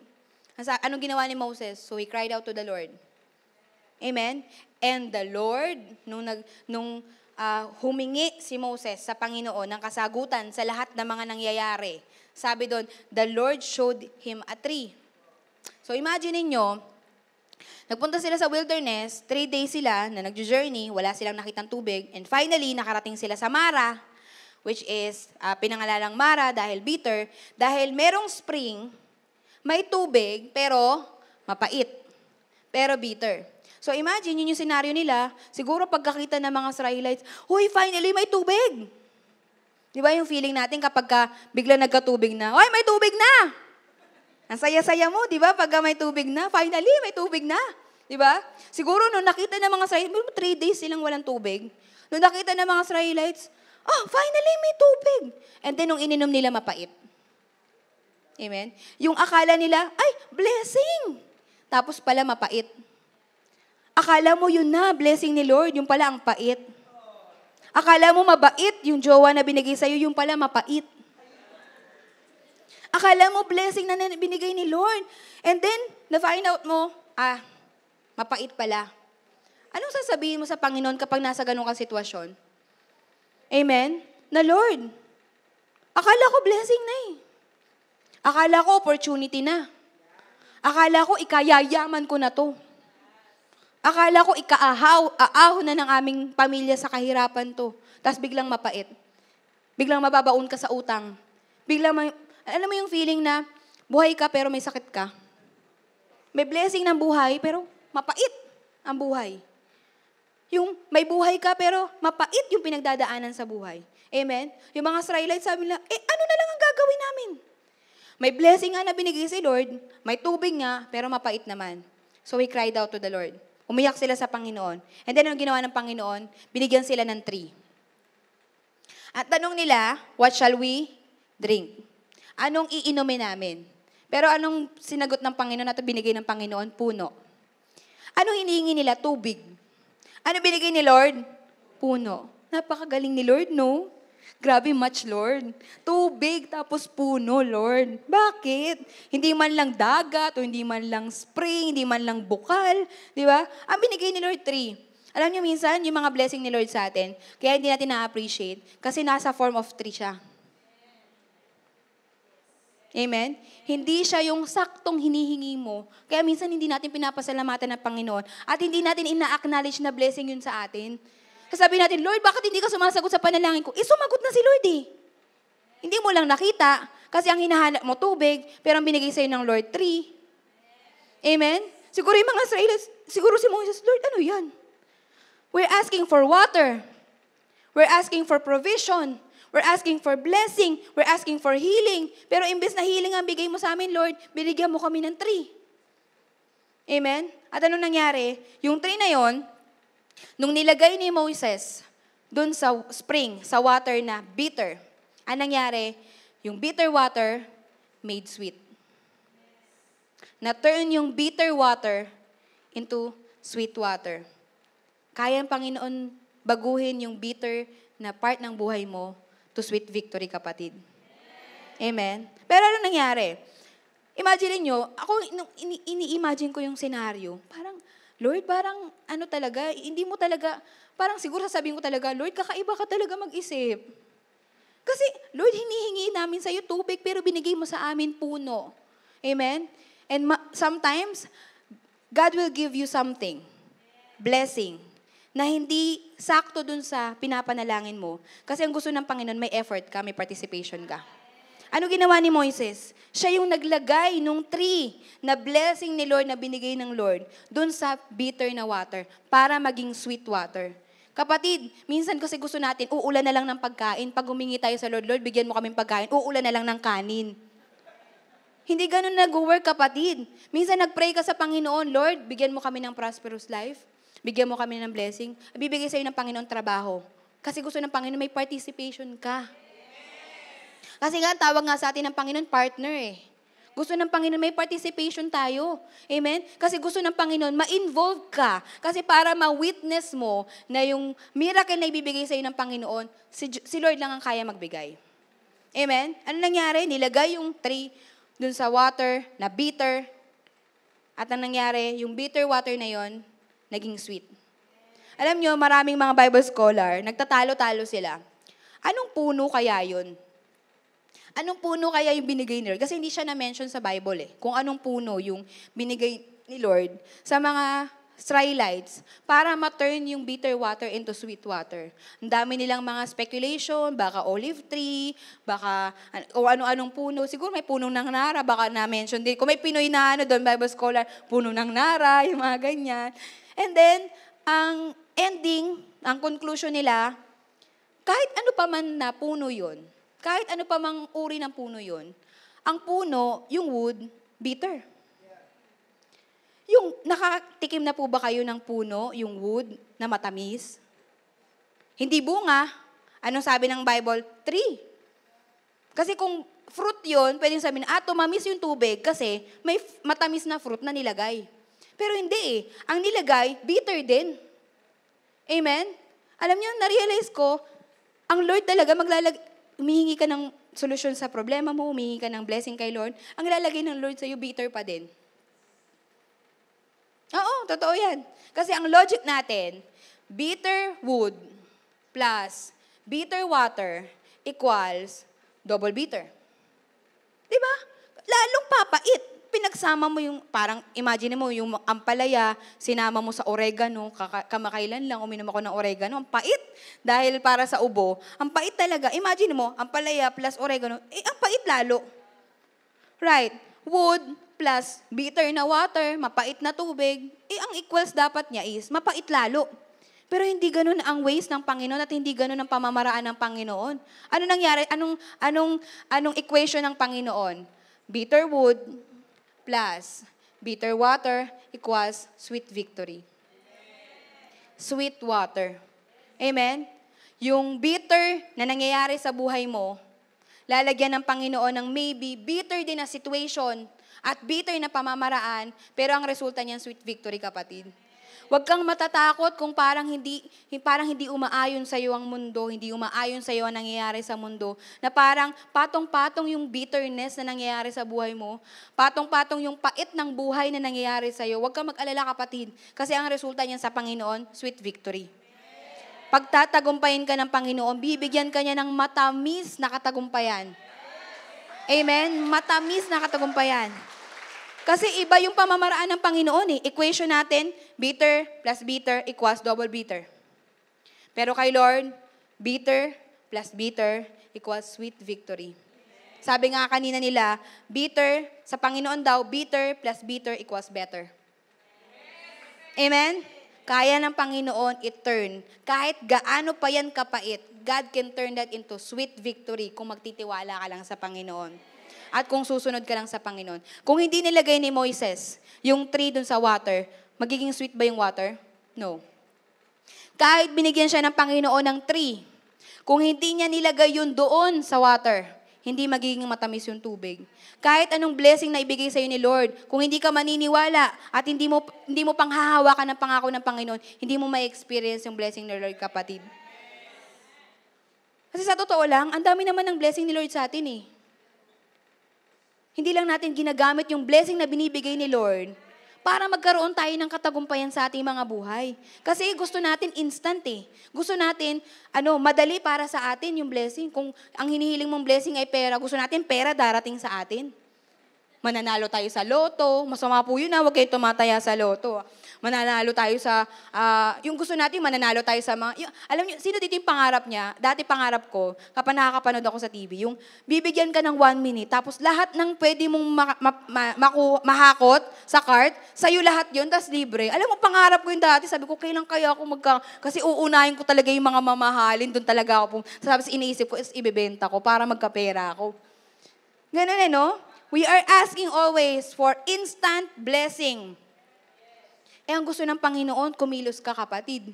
Anong ginawa ni Moses? So he cried out to the Lord. Amen? And the Lord, nung, nag, nung uh, humingi si Moses sa Panginoon ng kasagutan sa lahat ng mga nangyayari. Sabi doon, the Lord showed him a tree. So imagine niyo, nagpunta sila sa wilderness, three days sila na nagjo-journey, wala silang nakitang tubig, and finally, nakarating sila sa Mara, which is uh, pinangalalang Mara dahil bitter, dahil merong spring, may tubig, pero mapait, pero bitter. So imagine, yun yung scenario nila. Siguro pagkakita ng mga Israelites, Hoy, finally, may tubig! Di ba yung feeling natin kapag ka bigla nagkatubig na, Hoy, may tubig na! Ang saya-saya mo, di ba? Pag may tubig na, finally, may tubig na. Di ba? Siguro nung nakita ng mga Israelites, three days silang walang tubig. Nung nakita ng mga Israelites, oh, finally may tubig. And then nung ininom nila, mapait. Amen? Yung akala nila, ay, blessing! Tapos pala mapait. Akala mo yun na, blessing ni Lord, yung pala ang pait. Akala mo mabait yung jowa na binigay sa'yo, yung pala mapait. Akala mo blessing na binigay ni Lord. And then, na-find out mo, ah, mapait pala. Anong sasabihin mo sa Panginoon kapag nasa ganun kang sitwasyon? Amen? Na Lord, akala ko blessing na eh. Akala ko opportunity na. Akala ko ikayayaman ko na to. Akala ko ikaahaw, aaho na ng aming pamilya sa kahirapan to. Tapos biglang mapait. Biglang mababaon ka sa utang. Biglang, may, alam mo yung feeling na buhay ka pero may sakit ka. May blessing ng buhay pero mapait ang buhay. Yung may buhay ka pero mapait yung pinagdadaanan sa buhay. Amen? Yung mga Israelites sabi nila, eh ano na lang ang gagawin namin? May blessing nga na binigay si Lord, may tubig nga, pero mapait naman. So we cried out to the Lord. Umiyak sila sa Panginoon. And then, anong ginawa ng Panginoon? Binigyan sila ng tree. At tanong nila, what shall we drink? Anong iinumin namin? Pero anong sinagot ng Panginoon at binigay ng Panginoon? Puno. Anong hinihingi nila? Tubig. Ano binigay ni Lord? Puno. Napakagaling ni Lord, no? Grabe much, Lord. Tubig tapos puno, Lord. Bakit? Hindi man lang dagat o hindi man lang spring, hindi man lang bukal. Di ba? Ang binigay ni Lord, three. Alam niyo minsan, yung mga blessing ni Lord sa atin, kaya hindi natin na-appreciate kasi nasa form of tree siya. Amen? Hindi siya yung saktong hinihingi mo. Kaya minsan hindi natin pinapasalamatan ng Panginoon at hindi natin ina-acknowledge na blessing yun sa atin. Sasabihin natin, Lord, bakit hindi ka sumasagot sa panalangin ko? Eh, sumagot na si Lord eh. Hindi mo lang nakita kasi ang hinahanap mo tubig, pero ang binigay sa'yo ng Lord, tree. Amen? Siguro yung mga Israelites, siguro si Moses, Lord, ano yan? We're asking for water. We're asking for provision. We're asking for blessing. We're asking for healing. Pero imbes na healing ang bigay mo sa amin, Lord, binigyan mo kami ng tree. Amen? At anong nangyari? Yung tree na yon, Nung nilagay ni Moses doon sa spring, sa water na bitter, ang nangyari, yung bitter water made sweet. Na-turn yung bitter water into sweet water. Kaya ang Panginoon baguhin yung bitter na part ng buhay mo to sweet victory, kapatid. Amen? Pero ano nangyari? Imagine niyo, ako ini-imagine ko yung senaryo. Parang Lord, parang ano talaga, hindi mo talaga, parang siguro sasabihin ko talaga, Lord, kakaiba ka talaga mag-isip. Kasi, Lord, hinihingi namin sa tubig, pero binigay mo sa amin puno. Amen? And ma- sometimes, God will give you something. Blessing. Na hindi sakto dun sa pinapanalangin mo. Kasi ang gusto ng Panginoon, may effort ka, may participation ka. Ano ginawa ni Moises? Siya yung naglagay nung tree na blessing ni Lord na binigay ng Lord dun sa bitter na water para maging sweet water. Kapatid, minsan kasi gusto natin, uulan na lang ng pagkain. Pag humingi tayo sa Lord, Lord, bigyan mo kami pagkain, uulan na lang ng kanin. Hindi ganun nag-work, kapatid. Minsan nagpray ka sa Panginoon, Lord, bigyan mo kami ng prosperous life. Bigyan mo kami ng blessing. Bibigay sa'yo ng Panginoon trabaho. Kasi gusto ng Panginoon, may participation ka. Kasi nga, tawag nga sa atin ng Panginoon, partner eh. Gusto ng Panginoon, may participation tayo. Amen? Kasi gusto ng Panginoon, ma-involve ka. Kasi para ma-witness mo na yung miracle na ibibigay sa'yo ng Panginoon, si, si Lord lang ang kaya magbigay. Amen? Ano nangyari? Nilagay yung tree dun sa water na bitter. At ang nangyari, yung bitter water na yon naging sweet. Alam nyo, maraming mga Bible scholar, nagtatalo-talo sila. Anong puno kaya yon? Anong puno kaya yung binigay ni Lord? Kasi hindi siya na-mention sa Bible eh. Kung anong puno yung binigay ni Lord sa mga Israelites para ma-turn yung bitter water into sweet water. Ang dami nilang mga speculation, baka olive tree, baka o ano-anong puno. Siguro may punong ng nara, baka na-mention din. Kung may Pinoy na ano doon, Bible scholar, puno ng nara, yung mga ganyan. And then, ang ending, ang conclusion nila, kahit ano pa man na puno yon kahit ano pa mang uri ng puno yon, ang puno, yung wood, bitter. Yung nakatikim na po ba kayo ng puno, yung wood, na matamis? Hindi bunga. Anong sabi ng Bible? Tree. Kasi kung fruit yon, pwedeng sabihin, ah, tumamis yung tubig kasi may matamis na fruit na nilagay. Pero hindi eh. Ang nilagay, bitter din. Amen? Alam niyo, na-realize ko, ang Lord talaga maglalagay, umihingi ka ng solusyon sa problema mo, umihingi ka ng blessing kay Lord, ang lalagay ng Lord sa'yo, bitter pa din. Oo, totoo yan. Kasi ang logic natin, bitter wood plus bitter water equals double bitter. Di ba? Lalong papait pinagsama mo yung, parang imagine mo yung ampalaya, sinama mo sa oregano, kaka- kamakailan lang uminom ako ng oregano, ang pait. Dahil para sa ubo, ang pait talaga. Imagine mo, ampalaya plus oregano, eh, ang pait lalo. Right? Wood plus bitter na water, mapait na tubig, eh, ang equals dapat niya is mapait lalo. Pero hindi ganun ang ways ng Panginoon at hindi ganun ang pamamaraan ng Panginoon. Ano nangyari? Anong, anong, anong equation ng Panginoon? Bitter wood, plus bitter water equals sweet victory. Sweet water. Amen? Yung bitter na nangyayari sa buhay mo, lalagyan ng Panginoon ng maybe bitter din na situation at bitter na pamamaraan, pero ang resulta niyan sweet victory, kapatid. Huwag kang matatakot kung parang hindi, parang hindi umaayon sa iyo ang mundo, hindi umaayon sa iyo ang nangyayari sa mundo, na parang patong-patong yung bitterness na nangyayari sa buhay mo, patong-patong yung pait ng buhay na nangyayari sa iyo. Huwag kang mag-alala kapatid, kasi ang resulta niyan sa Panginoon, sweet victory. Pagtatagumpayin ka ng Panginoon, bibigyan ka niya ng matamis na katagumpayan. Amen? Matamis na katagumpayan. Kasi iba yung pamamaraan ng Panginoon eh. Equation natin, bitter plus bitter equals double bitter. Pero kay Lord, bitter plus bitter equals sweet victory. Sabi nga kanina nila, bitter, sa Panginoon daw, bitter plus bitter equals better. Amen? Kaya ng Panginoon i-turn. Kahit gaano pa yan kapait, God can turn that into sweet victory kung magtitiwala ka lang sa Panginoon. At kung susunod ka lang sa Panginoon. Kung hindi nilagay ni Moises yung tree dun sa water, magiging sweet ba yung water? No. Kahit binigyan siya ng Panginoon ng tree, kung hindi niya nilagay yun doon sa water, hindi magiging matamis yung tubig. Kahit anong blessing na ibigay sa iyo ni Lord, kung hindi ka maniniwala at hindi mo, hindi mo panghahawakan hahawakan ng pangako ng Panginoon, hindi mo ma-experience yung blessing ni Lord, kapatid. Kasi sa totoo lang, ang dami naman ng blessing ni Lord sa atin eh. Hindi lang natin ginagamit yung blessing na binibigay ni Lord para magkaroon tayo ng katagumpayan sa ating mga buhay. Kasi gusto natin instant eh. Gusto natin, ano, madali para sa atin yung blessing. Kung ang hinihiling mong blessing ay pera, gusto natin pera darating sa atin. Mananalo tayo sa loto. Masama po yun na ah. huwag kayong tumataya sa loto. Ah mananalo tayo sa, uh, yung gusto natin, mananalo tayo sa mga, yung, alam niyo, sino dito yung pangarap niya? Dati pangarap ko, kapag nakakapanood ako sa TV, yung bibigyan ka ng one minute, tapos lahat ng pwede mong ma- ma- ma- maku- mahakot sa cart, sa'yo lahat yun, tas libre. Alam mo, pangarap ko yung dati, sabi ko, kailan kaya ako magka, kasi uunahin ko talaga yung mga mamahalin, doon talaga ako, tapos iniisip ko, is ibebenta ko para magkapera ako. Ganun eh, no? We are asking always for instant blessing. Eh ang gusto ng Panginoon, kumilos ka kapatid.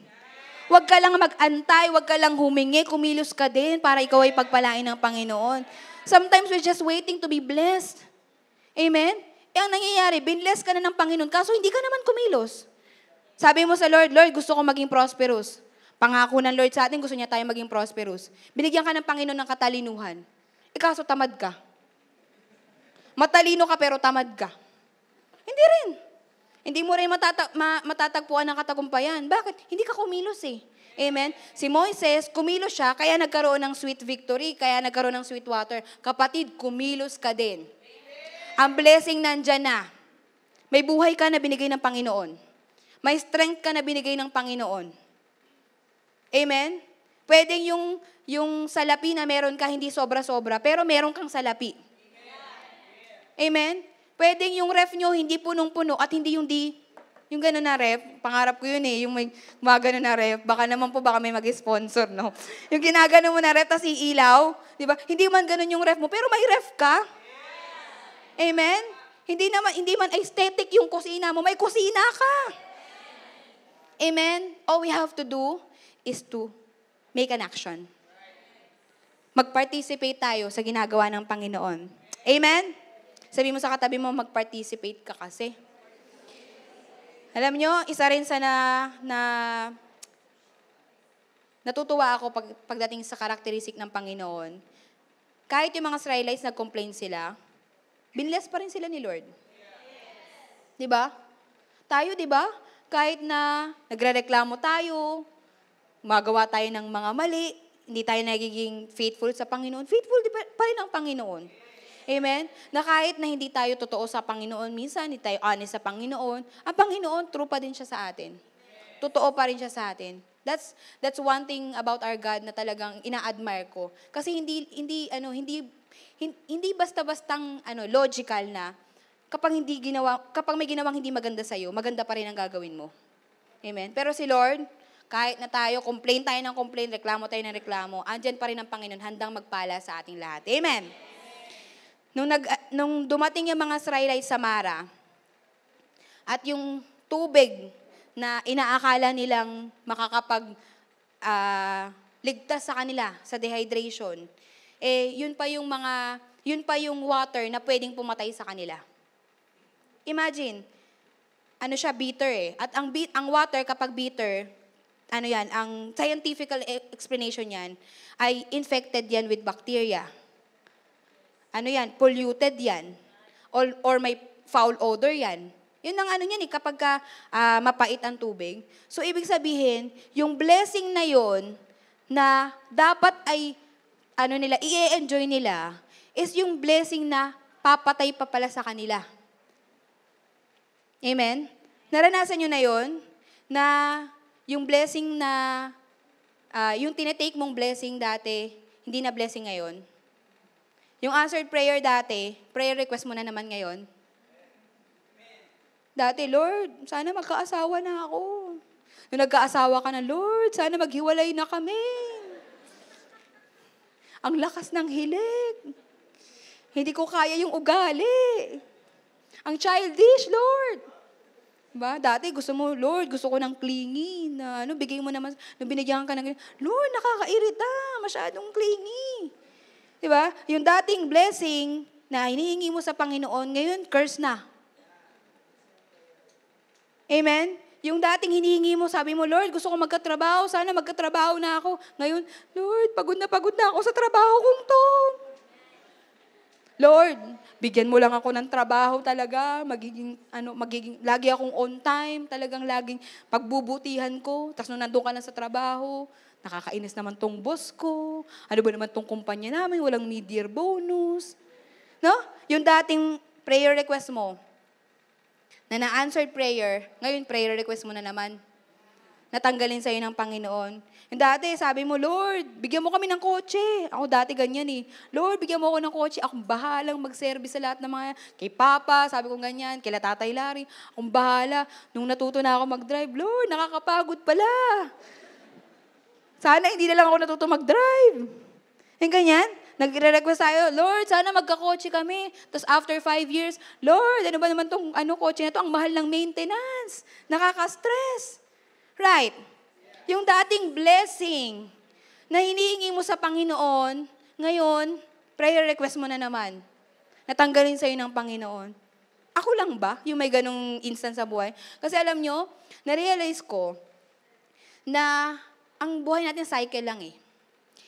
Huwag ka lang mag-antay, huwag ka lang humingi, kumilos ka din para ikaw ay pagpalain ng Panginoon. Sometimes we're just waiting to be blessed. Amen? Eh ang nangyayari, binless ka na ng Panginoon, kaso hindi ka naman kumilos. Sabi mo sa Lord, Lord, gusto ko maging prosperous. Pangako ng Lord sa atin, gusto niya tayo maging prosperous. Binigyan ka ng Panginoon ng katalinuhan. E kaso tamad ka. Matalino ka pero tamad ka. Hindi rin. Hindi mo rin matata- ma- matatagpuan ang katagumpayan. Bakit? Hindi ka kumilos eh. Amen? Si Moises, kumilos siya, kaya nagkaroon ng sweet victory, kaya nagkaroon ng sweet water. Kapatid, kumilos ka din. Ang blessing nandyan na. May buhay ka na binigay ng Panginoon. May strength ka na binigay ng Panginoon. Amen? Pwedeng yung, yung salapi na meron ka, hindi sobra-sobra, pero meron kang salapi. Amen? Pwedeng yung ref nyo hindi punong-puno at hindi yung di, yung gano'n na ref. Pangarap ko yun eh, yung may mga gano'n na ref. Baka naman po baka may mag-sponsor, no? Yung ginagano mo na ref, tas iilaw. Di ba? Hindi man gano'n yung ref mo, pero may ref ka. Amen? Hindi naman, hindi man aesthetic yung kusina mo, may kusina ka. Amen? All we have to do is to make an action. Mag-participate tayo sa ginagawa ng Panginoon. Amen? Sabi mo sa katabi mo, mag-participate ka kasi. Alam nyo, isa rin sa na, na natutuwa ako pag, pagdating sa karakteristik ng Panginoon. Kahit yung mga Israelites nag-complain sila, binless pa rin sila ni Lord. Di ba? Tayo, di ba? Kahit na nagrereklamo tayo, magawa tayo ng mga mali, hindi tayo nagiging faithful sa Panginoon, faithful pa rin ang Panginoon. Amen? Na kahit na hindi tayo totoo sa Panginoon minsan, hindi tayo honest sa Panginoon, ang Panginoon true pa din siya sa atin. Totoo pa rin siya sa atin. That's that's one thing about our God na talagang ina-admire ko. Kasi hindi hindi ano hindi hindi basta-bastang ano logical na kapag hindi ginawa kapag may ginawang hindi maganda sa iyo, maganda pa rin ang gagawin mo. Amen. Pero si Lord, kahit na tayo, complain tayo ng complain, reklamo tayo ng reklamo, andiyan pa rin ang Panginoon, handang magpala sa ating lahat. Amen. Amen. Nung, nag, ah, nung dumating yung mga Israelite sa Mara, at yung tubig na inaakala nilang makakapag uh, ligtas sa kanila sa dehydration, eh yun pa yung mga yun pa yung water na pwedeng pumatay sa kanila. Imagine, ano siya bitter eh. At ang bit ang water kapag bitter, ano yan, ang scientific explanation yan ay infected yan with bacteria ano yan, polluted yan. Or, or may foul odor yan. Yun ang ano niyan eh, kapag ka, uh, mapait ang tubig. So, ibig sabihin, yung blessing na yon na dapat ay, ano nila, i-enjoy nila, is yung blessing na papatay pa pala sa kanila. Amen? Naranasan nyo na yon na yung blessing na, uh, yung tinetake mong blessing dati, hindi na blessing ngayon. Yung answered prayer dati, prayer request mo na naman ngayon. Dati, Lord, sana magkaasawa na ako. Nung nagkaasawa ka na, Lord, sana maghiwalay na kami. Ang lakas ng hilig. Hindi ko kaya yung ugali. Ang childish, Lord. Ba? Diba? Dati gusto mo, Lord, gusto ko ng clingy. Na, ano, bigay mo naman, nung binigyan ka ng, Lord, nakakairita, masyadong clingy. Di ba? Yung dating blessing na hinihingi mo sa Panginoon, ngayon curse na. Amen? Yung dating hinihingi mo, sabi mo, Lord, gusto ko magkatrabaho, sana magkatrabaho na ako. Ngayon, Lord, pagod na pagod na ako sa trabaho kong to. Lord, bigyan mo lang ako ng trabaho talaga, magiging, ano, magiging, lagi akong on time, talagang laging pagbubutihan ko. Tapos nung nandun ka na sa trabaho, Nakakainis naman tong boss ko. Ano ba naman tong kumpanya namin? Walang mid-year bonus. No? Yung dating prayer request mo, na na-answered prayer, ngayon prayer request mo na naman. Natanggalin sa'yo ng Panginoon. Yung dati, sabi mo, Lord, bigyan mo kami ng kotse. Ako dati ganyan eh. Lord, bigyan mo ako ng kotse. Ako bahalang mag-service sa lahat ng mga, kay Papa, sabi ko ganyan, kay Tatay Larry. Akong bahala. Nung natuto na ako mag-drive, Lord, nakakapagod pala. Sana hindi na lang ako natuto mag-drive. Yung ganyan, nagre-request tayo, Lord, sana magkakotse kami. Tapos after five years, Lord, ano ba naman tong ano, kotse na to? Ang mahal ng maintenance. Nakaka-stress. Right? Yung dating blessing na hinihingi mo sa Panginoon, ngayon, prayer request mo na naman. Natanggalin sa'yo ng Panginoon. Ako lang ba yung may ganong instance sa buhay? Kasi alam nyo, na-realize ko na ang buhay natin cycle lang eh.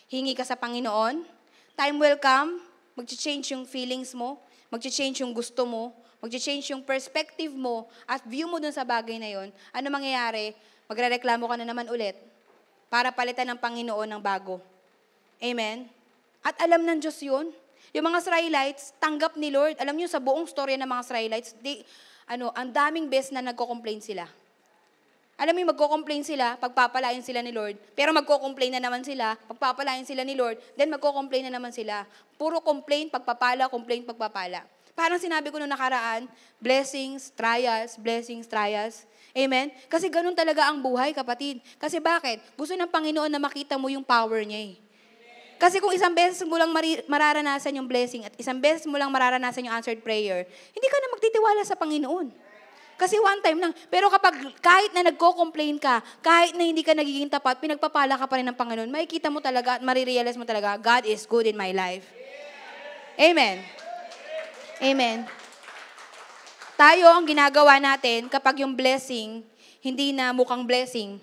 Hingi ka sa Panginoon, time will come, mag-change yung feelings mo, mag-change yung gusto mo, mag-change yung perspective mo at view mo dun sa bagay na yon. Ano mangyayari? Magrereklamo ka na naman ulit para palitan ng Panginoon ng bago. Amen? At alam ng Diyos yun. Yung mga Israelites, tanggap ni Lord. Alam niyo sa buong storya ng mga Israelites, they, ano, ang daming best na nagko-complain sila. Alam mo yung magko-complain sila, pagpapalain sila ni Lord. Pero magko-complain na naman sila, pagpapalain sila ni Lord, then magko-complain na naman sila. Puro complain, pagpapala, complain, pagpapala. Parang sinabi ko noong nakaraan, blessings, trials, blessings, trials. Amen? Kasi ganun talaga ang buhay, kapatid. Kasi bakit? Gusto ng Panginoon na makita mo yung power niya eh. Kasi kung isang beses mo lang mararanasan yung blessing at isang beses mo lang mararanasan yung answered prayer, hindi ka na magtitiwala sa Panginoon. Kasi one time lang. Pero kapag kahit na nagko-complain ka, kahit na hindi ka nagiging tapat, pinagpapala ka pa rin ng Panginoon, makikita mo talaga at marirealize mo talaga, God is good in my life. Amen. Amen. Tayo ang ginagawa natin kapag yung blessing, hindi na mukhang blessing.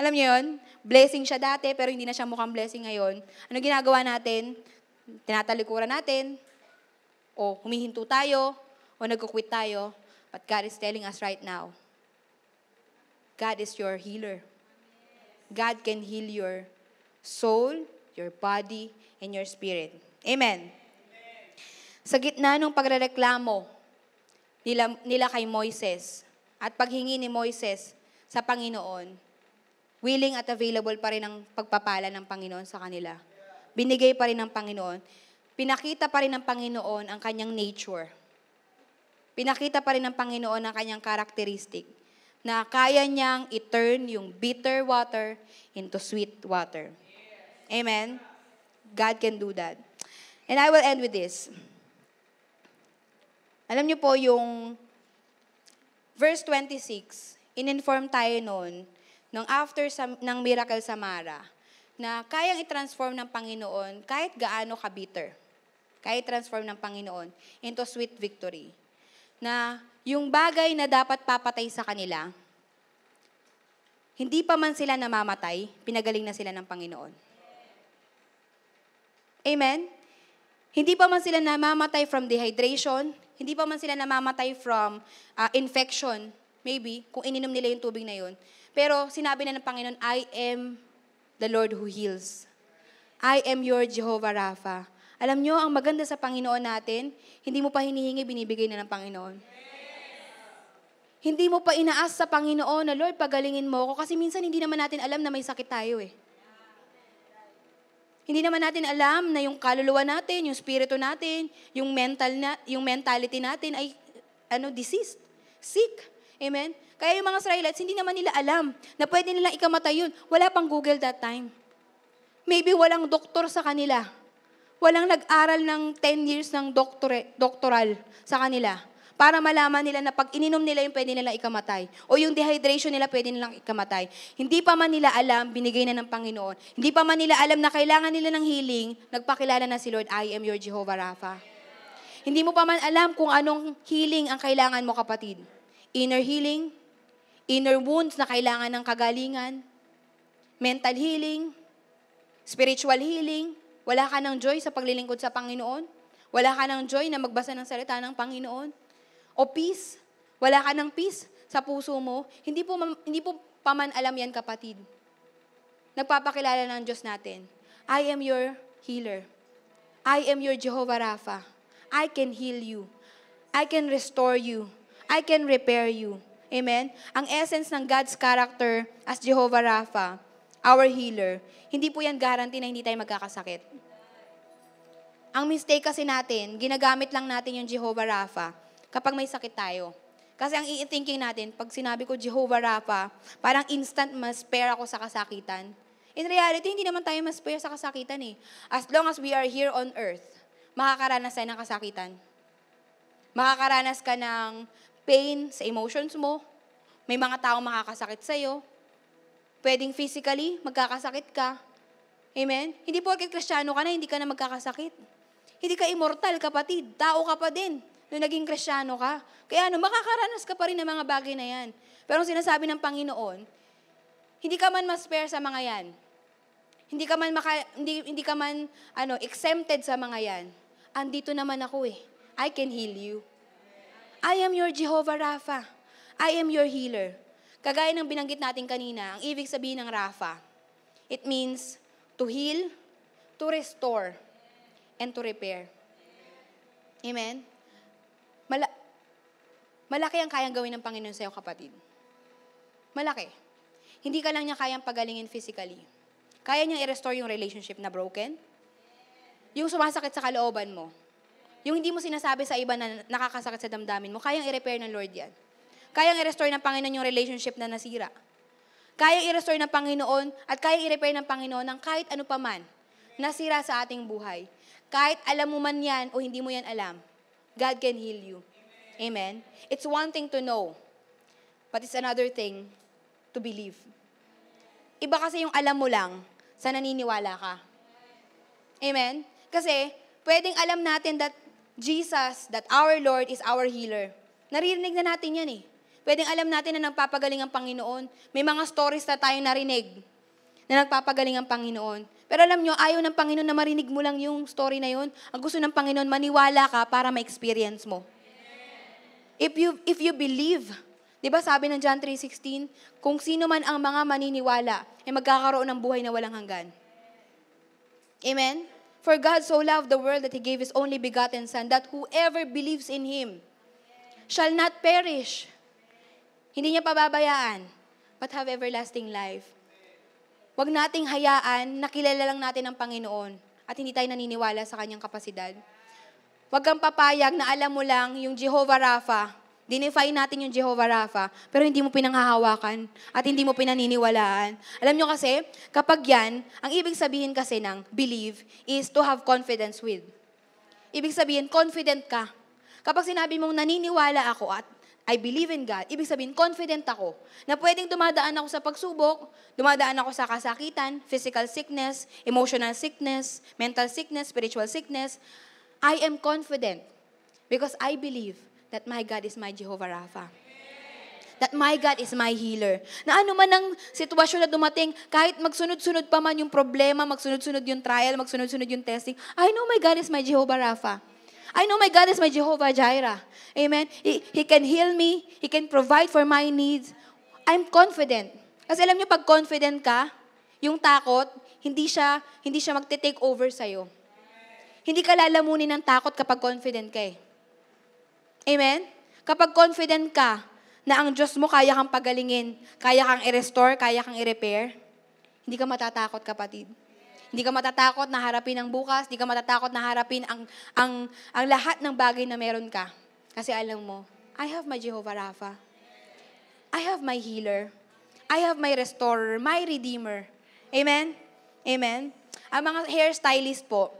Alam niyo yun? Blessing siya dati, pero hindi na siya mukhang blessing ngayon. Ano ginagawa natin? Tinatalikuran natin, o humihinto tayo, o nagkukwit tayo, But God is telling us right now, God is your healer. God can heal your soul, your body, and your spirit. Amen. Amen. Sa gitna ng pagrereklamo nila, nila kay Moises at paghingi ni Moises sa Panginoon, willing at available pa rin ang pagpapala ng Panginoon sa kanila. Binigay pa rin ng Panginoon. Pinakita pa rin ng Panginoon ang kanyang nature Pinakita pa rin ng Panginoon ang kanyang karakteristik na kaya niyang i-turn yung bitter water into sweet water. Amen? God can do that. And I will end with this. Alam niyo po yung verse 26, in-inform tayo noon ng after sa, ng miracle sa Mara na kayang i-transform ng Panginoon kahit gaano ka bitter. Kaya i-transform ng Panginoon into sweet victory na yung bagay na dapat papatay sa kanila, hindi pa man sila namamatay, pinagaling na sila ng Panginoon. Amen? Hindi pa man sila namamatay from dehydration, hindi pa man sila namamatay from uh, infection, maybe, kung ininom nila yung tubig na yun. Pero sinabi na ng Panginoon, I am the Lord who heals. I am your Jehovah Rapha. Alam nyo, ang maganda sa Panginoon natin, hindi mo pa hinihingi, binibigay na ng Panginoon. Hindi mo pa inaas sa Panginoon na, Lord, pagalingin mo ako. Kasi minsan hindi naman natin alam na may sakit tayo eh. Hindi naman natin alam na yung kaluluwa natin, yung spirito natin, yung mental na, yung mentality natin ay ano diseased, sick. Amen. Kaya yung mga Israelites, hindi naman nila alam na pwede nilang ikamatay yun. Wala pang Google that time. Maybe walang doktor sa kanila walang nag-aral ng 10 years ng doktore, doktoral sa kanila para malaman nila na pag ininom nila yung pwede nilang ikamatay o yung dehydration nila pwede nilang ikamatay. Hindi pa man nila alam, binigay na ng Panginoon. Hindi pa man nila alam na kailangan nila ng healing, nagpakilala na si Lord, I am your Jehovah Rapha. Hindi mo pa man alam kung anong healing ang kailangan mo kapatid. Inner healing, inner wounds na kailangan ng kagalingan, mental healing, spiritual healing, wala ka ng joy sa paglilingkod sa Panginoon? Wala ka ng joy na magbasa ng salita ng Panginoon? O peace? Wala ka ng peace sa puso mo? Hindi po, hindi po paman alam yan, kapatid. Nagpapakilala ng Diyos natin. I am your healer. I am your Jehovah Rapha. I can heal you. I can restore you. I can repair you. Amen? Ang essence ng God's character as Jehovah Rapha our healer. Hindi po yan guarantee na hindi tayo magkakasakit. Ang mistake kasi natin, ginagamit lang natin yung Jehovah Rapha kapag may sakit tayo. Kasi ang i-thinking natin, pag sinabi ko Jehovah Rapha, parang instant mas spare ako sa kasakitan. In reality, hindi naman tayo mas spare sa kasakitan eh. As long as we are here on earth, makakaranas tayo ng kasakitan. Makakaranas ka ng pain sa emotions mo. May mga tao makakasakit sa'yo. Pwedeng physically, magkakasakit ka. Amen? Hindi porket kristyano ka na, hindi ka na magkakasakit. Hindi ka immortal, kapatid. Tao ka pa din na naging kristyano ka. Kaya ano, makakaranas ka pa rin ng mga bagay na yan. Pero ang sinasabi ng Panginoon, hindi ka man mas spare sa mga yan. Hindi ka man, maka, hindi, hindi ka man ano, exempted sa mga yan. Andito naman ako eh. I can heal you. I am your Jehovah Rapha. I am your healer. Kagaya ng binanggit natin kanina, ang ibig sabihin ng Rafa, it means to heal, to restore, and to repair. Amen? Mala- malaki ang kayang gawin ng Panginoon sa'yo, kapatid. Malaki. Hindi ka lang niya kayang pagalingin physically. Kaya niyang i-restore yung relationship na broken, yung sumasakit sa kalooban mo, yung hindi mo sinasabi sa iba na nakakasakit sa damdamin mo, kayang i-repair ng Lord yan. Kayang i-restore ng Panginoon yung relationship na nasira. Kayang i-restore ng Panginoon at kayang i-repair ng Panginoon ng kahit ano paman nasira sa ating buhay. Kahit alam mo man yan o hindi mo yan alam, God can heal you. Amen? It's one thing to know, but it's another thing to believe. Iba kasi yung alam mo lang sa naniniwala ka. Amen? Kasi, pwedeng alam natin that Jesus, that our Lord is our healer. Naririnig na natin yan eh. Pwedeng alam natin na nagpapagaling ang Panginoon. May mga stories na tayo narinig na nagpapagaling ang Panginoon. Pero alam nyo, ayaw ng Panginoon na marinig mo lang yung story na yun. Ang gusto ng Panginoon, maniwala ka para ma-experience mo. If you, if you believe, di ba sabi ng John 3.16, kung sino man ang mga maniniwala, ay eh magkakaroon ng buhay na walang hanggan. Amen? For God so loved the world that He gave His only begotten Son, that whoever believes in Him shall not perish, hindi niya pababayaan, but have everlasting life. Huwag nating hayaan na kilala lang natin ang Panginoon at hindi tayo naniniwala sa kanyang kapasidad. Huwag kang papayag na alam mo lang yung Jehovah Rapha. Dinefy natin yung Jehovah Rapha, pero hindi mo pinanghahawakan at hindi mo pinaniniwalaan. Alam nyo kasi, kapag yan, ang ibig sabihin kasi ng believe is to have confidence with. Ibig sabihin, confident ka. Kapag sinabi mong naniniwala ako at I believe in God. Ibig sabihin, confident ako na pwedeng dumadaan ako sa pagsubok, dumadaan ako sa kasakitan, physical sickness, emotional sickness, mental sickness, spiritual sickness. I am confident because I believe that my God is my Jehovah Rapha. That my God is my healer. Na ano man ang sitwasyon na dumating, kahit magsunod-sunod pa man yung problema, magsunod-sunod yung trial, magsunod-sunod yung testing, I know my God is my Jehovah Rapha. I know my God is my Jehovah Jireh. Amen? He, he can heal me. He can provide for my needs. I'm confident. Kasi alam niyo, pag confident ka, yung takot, hindi siya, hindi siya magte-take over sa'yo. Hindi ka lalamunin ng takot kapag confident ka eh. Amen? Kapag confident ka na ang Diyos mo kaya kang pagalingin, kaya kang i-restore, kaya kang i-repair, hindi ka matatakot kapatid. Hindi ka matatakot na harapin ang bukas. Hindi ka matatakot na harapin ang, ang, ang lahat ng bagay na meron ka. Kasi alam mo, I have my Jehovah Rapha. I have my healer. I have my restorer, my redeemer. Amen? Amen? Ang mga hairstylist po,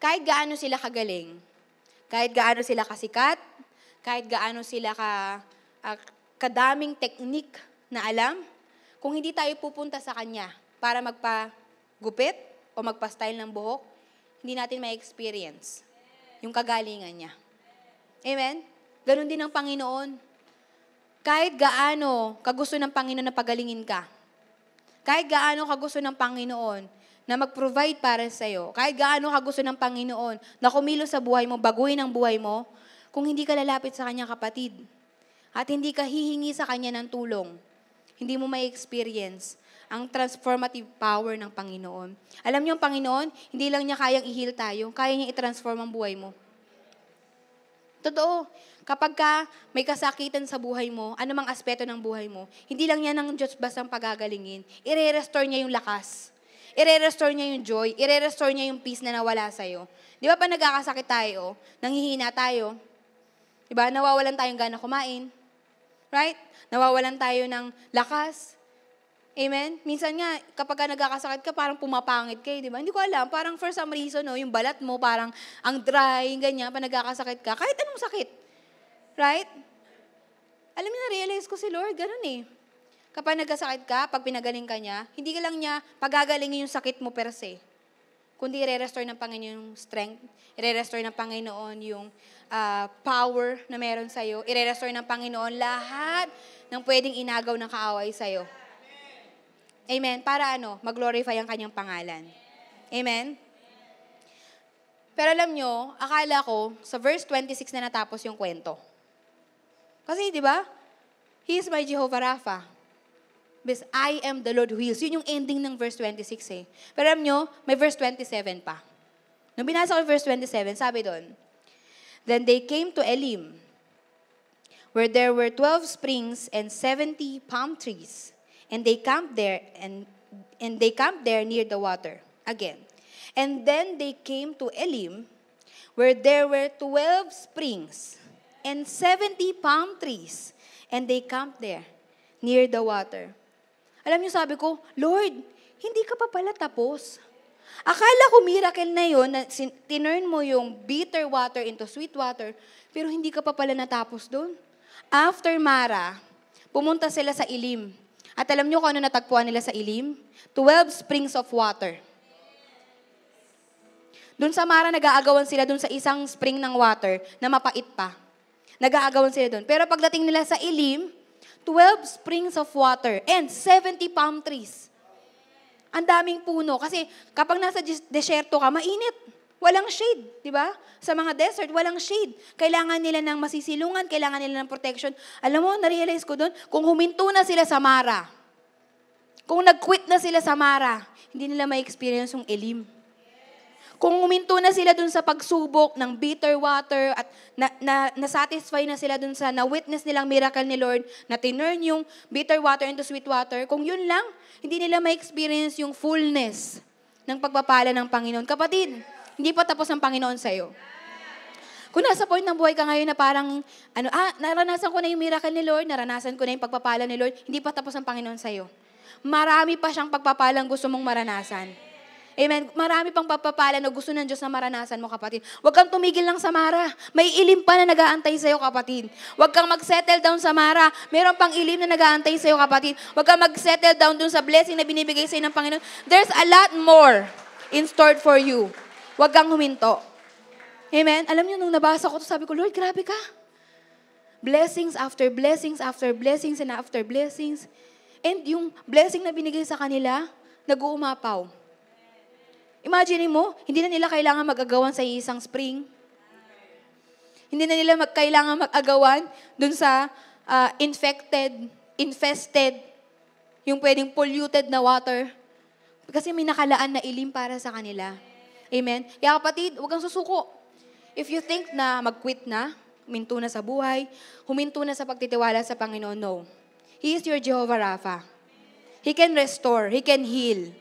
kahit gaano sila kagaling, kahit gaano sila kasikat, kahit gaano sila ka, uh, kadaming technique na alam, kung hindi tayo pupunta sa Kanya para magpa gupit o magpa-style ng buhok, hindi natin may experience yung kagalingan niya. Amen? Ganon din ang Panginoon. Kahit gaano kagusto ng Panginoon na pagalingin ka, kahit gaano kagusto ng Panginoon na mag-provide para sa'yo, kahit gaano kagusto ng Panginoon na kumilo sa buhay mo, baguhin ang buhay mo, kung hindi ka lalapit sa kanya kapatid, at hindi ka hihingi sa kanya ng tulong, hindi mo may experience ang transformative power ng Panginoon. Alam niyo ang Panginoon, hindi lang niya kayang ihil tayo, kaya niya i-transform ang buhay mo. Totoo. Kapag ka may kasakitan sa buhay mo, anumang aspeto ng buhay mo, hindi lang niya ng Diyos basang pagagalingin. Ire-restore niya yung lakas. Ire-restore niya yung joy. Ire-restore niya yung peace na nawala sa'yo. Di ba pa nagkakasakit tayo, nanghihina tayo, di ba, nawawalan tayong gana kumain, right? Nawawalan tayo ng lakas, Amen? Minsan nga, kapag nagkakasakit ka, parang pumapangit ka, eh, di ba? Hindi ko alam, parang for some reason, no, yung balat mo, parang ang dry, ganyan, pa nagkakasakit ka, kahit anong sakit. Right? Alam niyo, na-realize ko si Lord, ganun eh. Kapag nagkasakit ka, pag pinagaling ka niya, hindi ka lang niya pagagalingin yung sakit mo per se. Kundi i-restore ng Panginoon yung strength, i-restore ng Panginoon yung uh, power na meron sa'yo, i-restore ng Panginoon lahat ng pwedeng inagaw ng kaaway sa'yo. Amen. Para ano? Mag-glorify ang kanyang pangalan. Amen? Pero alam nyo, akala ko, sa verse 26 na natapos yung kwento. Kasi, di ba? He is my Jehovah Rapha. Because I am the Lord who heals. Yun yung ending ng verse 26 eh. Pero alam nyo, may verse 27 pa. Nung binasa ko verse 27, sabi doon, Then they came to Elim, where there were 12 springs and 70 palm trees and they camped there and and they camped there near the water again. And then they came to Elim, where there were 12 springs and 70 palm trees, and they camped there near the water. Alam niyo, sabi ko, Lord, hindi ka pa pala tapos. Akala ko miracle na yon na tinurn mo yung bitter water into sweet water, pero hindi ka pa pala natapos doon. After Mara, pumunta sila sa Ilim at alam nyo kung ano natagpuan nila sa ilim? Twelve springs of water. Doon sa Mara, nag-aagawan sila doon sa isang spring ng water na mapait pa. Nag-aagawan sila doon. Pero pagdating nila sa ilim, 12 springs of water and 70 palm trees. Ang daming puno. Kasi kapag nasa desierto ka, mainit. Walang shade, di ba? Sa mga desert, walang shade. Kailangan nila ng masisilungan, kailangan nila ng protection. Alam mo, narealize ko doon, kung huminto na sila sa Mara, kung nag-quit na sila sa Mara, hindi nila ma-experience yung elim. Kung huminto na sila doon sa pagsubok ng bitter water at na, na, na-satisfy na sila doon sa na-witness nilang miracle ni Lord na tinurn yung bitter water into sweet water, kung yun lang, hindi nila ma-experience yung fullness ng pagpapala ng Panginoon. Kapatid, hindi pa tapos ang Panginoon sa'yo. Kung nasa point ng buhay ka ngayon na parang, ano, ah, naranasan ko na yung miracle ni Lord, naranasan ko na yung pagpapala ni Lord, hindi pa tapos ang Panginoon sa'yo. Marami pa siyang pagpapalang gusto mong maranasan. Amen. Marami pang papapala na gusto ng Diyos na maranasan mo, kapatid. Huwag kang tumigil lang sa Mara. May ilim pa na nag-aantay sa'yo, kapatid. Huwag kang mag-settle down sa Mara. Meron pang ilim na nag-aantay sa'yo, kapatid. Huwag kang mag-settle down dun sa blessing na binibigay sa'yo ng Panginoon. There's a lot more in store for you. Huwag kang huminto. Amen? Alam niyo, nung nabasa ko to, sabi ko, Lord, grabe ka. Blessings after blessings after blessings and after blessings. And yung blessing na binigay sa kanila, nag-uumapaw. Imagine mo, hindi na nila kailangan mag-agawan sa isang spring. Hindi na nila mag kailangan mag-agawan dun sa uh, infected, infested, yung pwedeng polluted na water. Kasi may nakalaan na ilim para sa kanila. Amen? Kaya kapatid, huwag kang susuko. If you think na mag-quit na, huminto na sa buhay, huminto na sa pagtitiwala sa Panginoon, no. He is your Jehovah Rapha. He can restore. He can heal.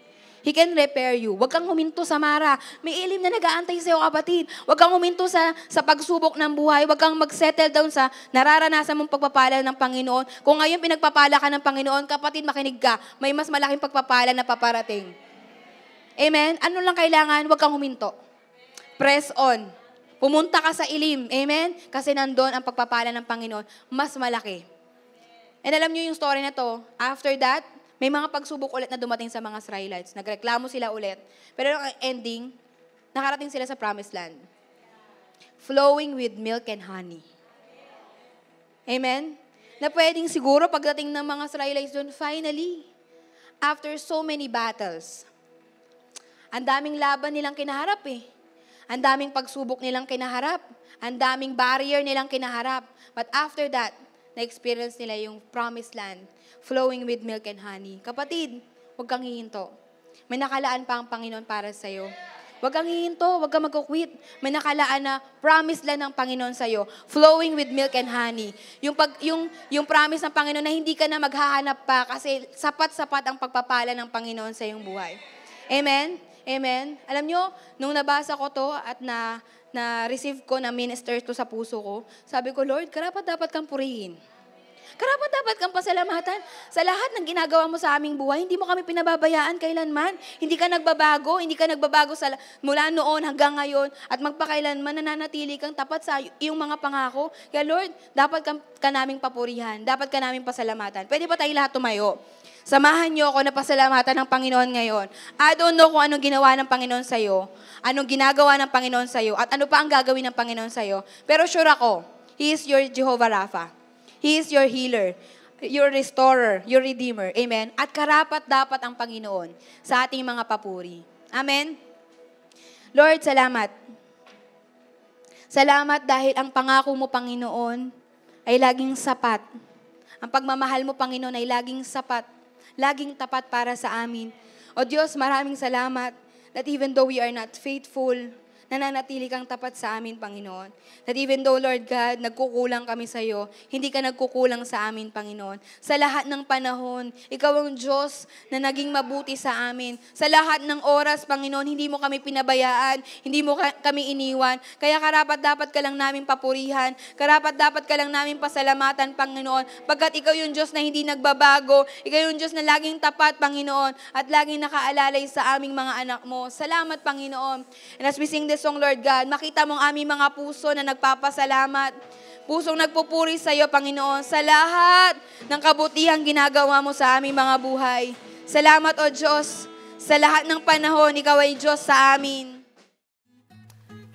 He can repair you. Huwag kang huminto sa mara. May ilim na nag-aantay iyo, kapatid. Huwag kang huminto sa, sa pagsubok ng buhay. Huwag kang mag-settle down sa nararanasan mong pagpapala ng Panginoon. Kung ngayon pinagpapala ka ng Panginoon, kapatid, makinig ka. May mas malaking pagpapala na paparating. Amen? Ano lang kailangan? Huwag kang huminto. Press on. Pumunta ka sa ilim. Amen? Kasi nandoon ang pagpapala ng Panginoon. Mas malaki. And alam niyo yung story na to. After that, may mga pagsubok ulit na dumating sa mga Israelites. Nagreklamo sila ulit. Pero ang ending, nakarating sila sa promised land. Flowing with milk and honey. Amen? Na pwedeng siguro pagdating ng mga Israelites doon, finally, after so many battles, ang daming laban nilang kinaharap eh. Ang daming pagsubok nilang kinaharap. Ang daming barrier nilang kinaharap. But after that, na-experience nila yung promised land flowing with milk and honey. Kapatid, huwag kang hihinto. May nakalaan pa ang Panginoon para sa'yo. Huwag kang hihinto, huwag kang mag-quit. May nakalaan na promise lang ng Panginoon sa'yo, flowing with milk and honey. Yung, pag, yung, yung promise ng Panginoon na hindi ka na maghahanap pa kasi sapat-sapat ang pagpapala ng Panginoon sa iyong buhay. Amen? Amen? Alam nyo, nung nabasa ko to at na, na-receive ko na minister to sa puso ko, sabi ko, Lord, karapat dapat kang purihin. Karapat dapat kang pasalamatan sa lahat ng ginagawa mo sa aming buhay. Hindi mo kami pinababayaan kailanman. Hindi ka nagbabago, hindi ka nagbabago sa mula noon hanggang ngayon at magpakailanman nananatili kang tapat sa iyong mga pangako. Kaya Lord, dapat ka, ka naming papurihan, dapat ka naming pasalamatan. Pwede ba tayo lahat tumayo? Samahan niyo ako na pasalamatan ng Panginoon ngayon. I don't know kung anong ginawa ng Panginoon sa iyo, anong ginagawa ng Panginoon sa iyo, at ano pa ang gagawin ng Panginoon sa iyo. Pero sure ako, He is your Jehovah Rapha. He is your healer, your restorer, your redeemer. Amen? At karapat dapat ang Panginoon sa ating mga papuri. Amen? Lord, salamat. Salamat dahil ang pangako mo, Panginoon, ay laging sapat. Ang pagmamahal mo, Panginoon, ay laging sapat. Laging tapat para sa amin. O Diyos, maraming salamat that even though we are not faithful, nananatili kang tapat sa amin, Panginoon. That even though, Lord God, nagkukulang kami sa iyo, hindi ka nagkukulang sa amin, Panginoon. Sa lahat ng panahon, ikaw ang Diyos na naging mabuti sa amin. Sa lahat ng oras, Panginoon, hindi mo kami pinabayaan, hindi mo ka- kami iniwan. Kaya karapat dapat ka lang namin papurihan, karapat dapat ka lang namin pasalamatan, Panginoon, pagkat ikaw yung Diyos na hindi nagbabago, ikaw yung Diyos na laging tapat, Panginoon, at laging nakaalalay sa aming mga anak mo. Salamat, Panginoon. And as we sing this Jesong Lord God. Makita mong aming mga puso na nagpapasalamat. Pusong nagpupuri sa iyo, Panginoon, sa lahat ng kabutihang ginagawa mo sa aming mga buhay. Salamat, O Diyos, sa lahat ng panahon, Ikaw ay Diyos sa amin.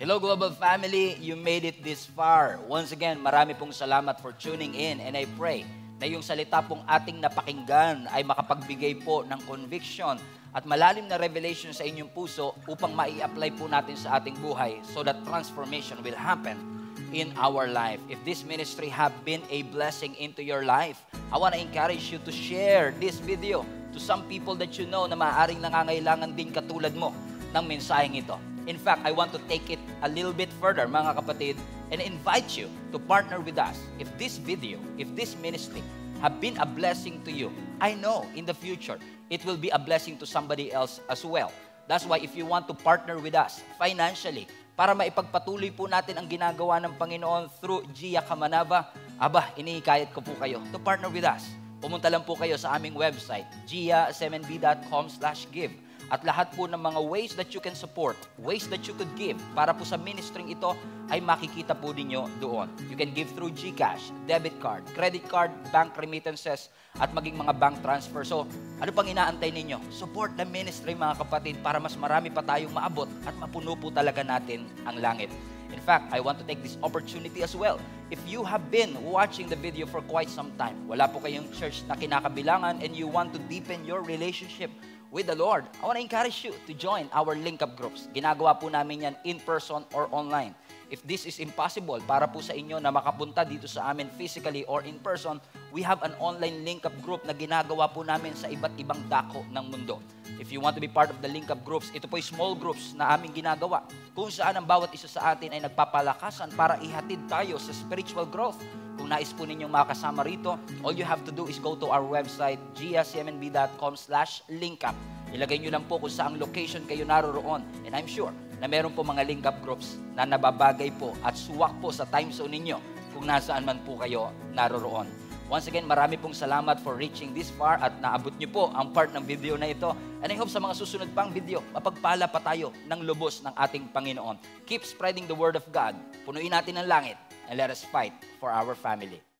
Hello, Global Family. You made it this far. Once again, marami pong salamat for tuning in and I pray na yung salita pong ating napakinggan ay makapagbigay po ng conviction at malalim na revelation sa inyong puso upang mai-apply po natin sa ating buhay so that transformation will happen in our life. If this ministry have been a blessing into your life, I want to encourage you to share this video to some people that you know na maaaring nangangailangan din katulad mo ng mensaheng ito. In fact, I want to take it a little bit further, mga kapatid, and invite you to partner with us. If this video, if this ministry have been a blessing to you, I know in the future it will be a blessing to somebody else as well. That's why if you want to partner with us financially, para maipagpatuloy po natin ang ginagawa ng Panginoon through Gia Kamanava, aba, inihikayat ko po kayo to partner with us. Pumunta lang po kayo sa aming website, gia giasemnb.com slash give at lahat po ng mga ways that you can support, ways that you could give para po sa ministering ito ay makikita po ninyo doon. You can give through GCash, debit card, credit card, bank remittances, at maging mga bank transfer. So, ano pang inaantay ninyo? Support the ministry mga kapatid para mas marami pa tayong maabot at mapuno po talaga natin ang langit. In fact, I want to take this opportunity as well. If you have been watching the video for quite some time, wala po kayong church na kinakabilangan and you want to deepen your relationship with the Lord. I want to encourage you to join our link up groups. Ginagawa po namin yan in person or online if this is impossible para po sa inyo na makapunta dito sa amin physically or in person, we have an online link up group na ginagawa po namin sa iba't ibang dako ng mundo. If you want to be part of the link up groups, ito po ay small groups na aming ginagawa kung saan ang bawat isa sa atin ay nagpapalakasan para ihatid tayo sa spiritual growth. Kung nais po ninyong makasama rito, all you have to do is go to our website, gscmnb.com slash linkup. Ilagay nyo lang po kung saang location kayo naroroon. And I'm sure, na meron po mga link up groups na nababagay po at suwak po sa time zone ninyo kung nasaan man po kayo naroroon. Once again, marami pong salamat for reaching this far at naabot nyo po ang part ng video na ito. And I hope sa mga susunod pang video, mapagpala pa tayo ng lubos ng ating Panginoon. Keep spreading the Word of God. Punuin natin ang langit and let us fight for our family.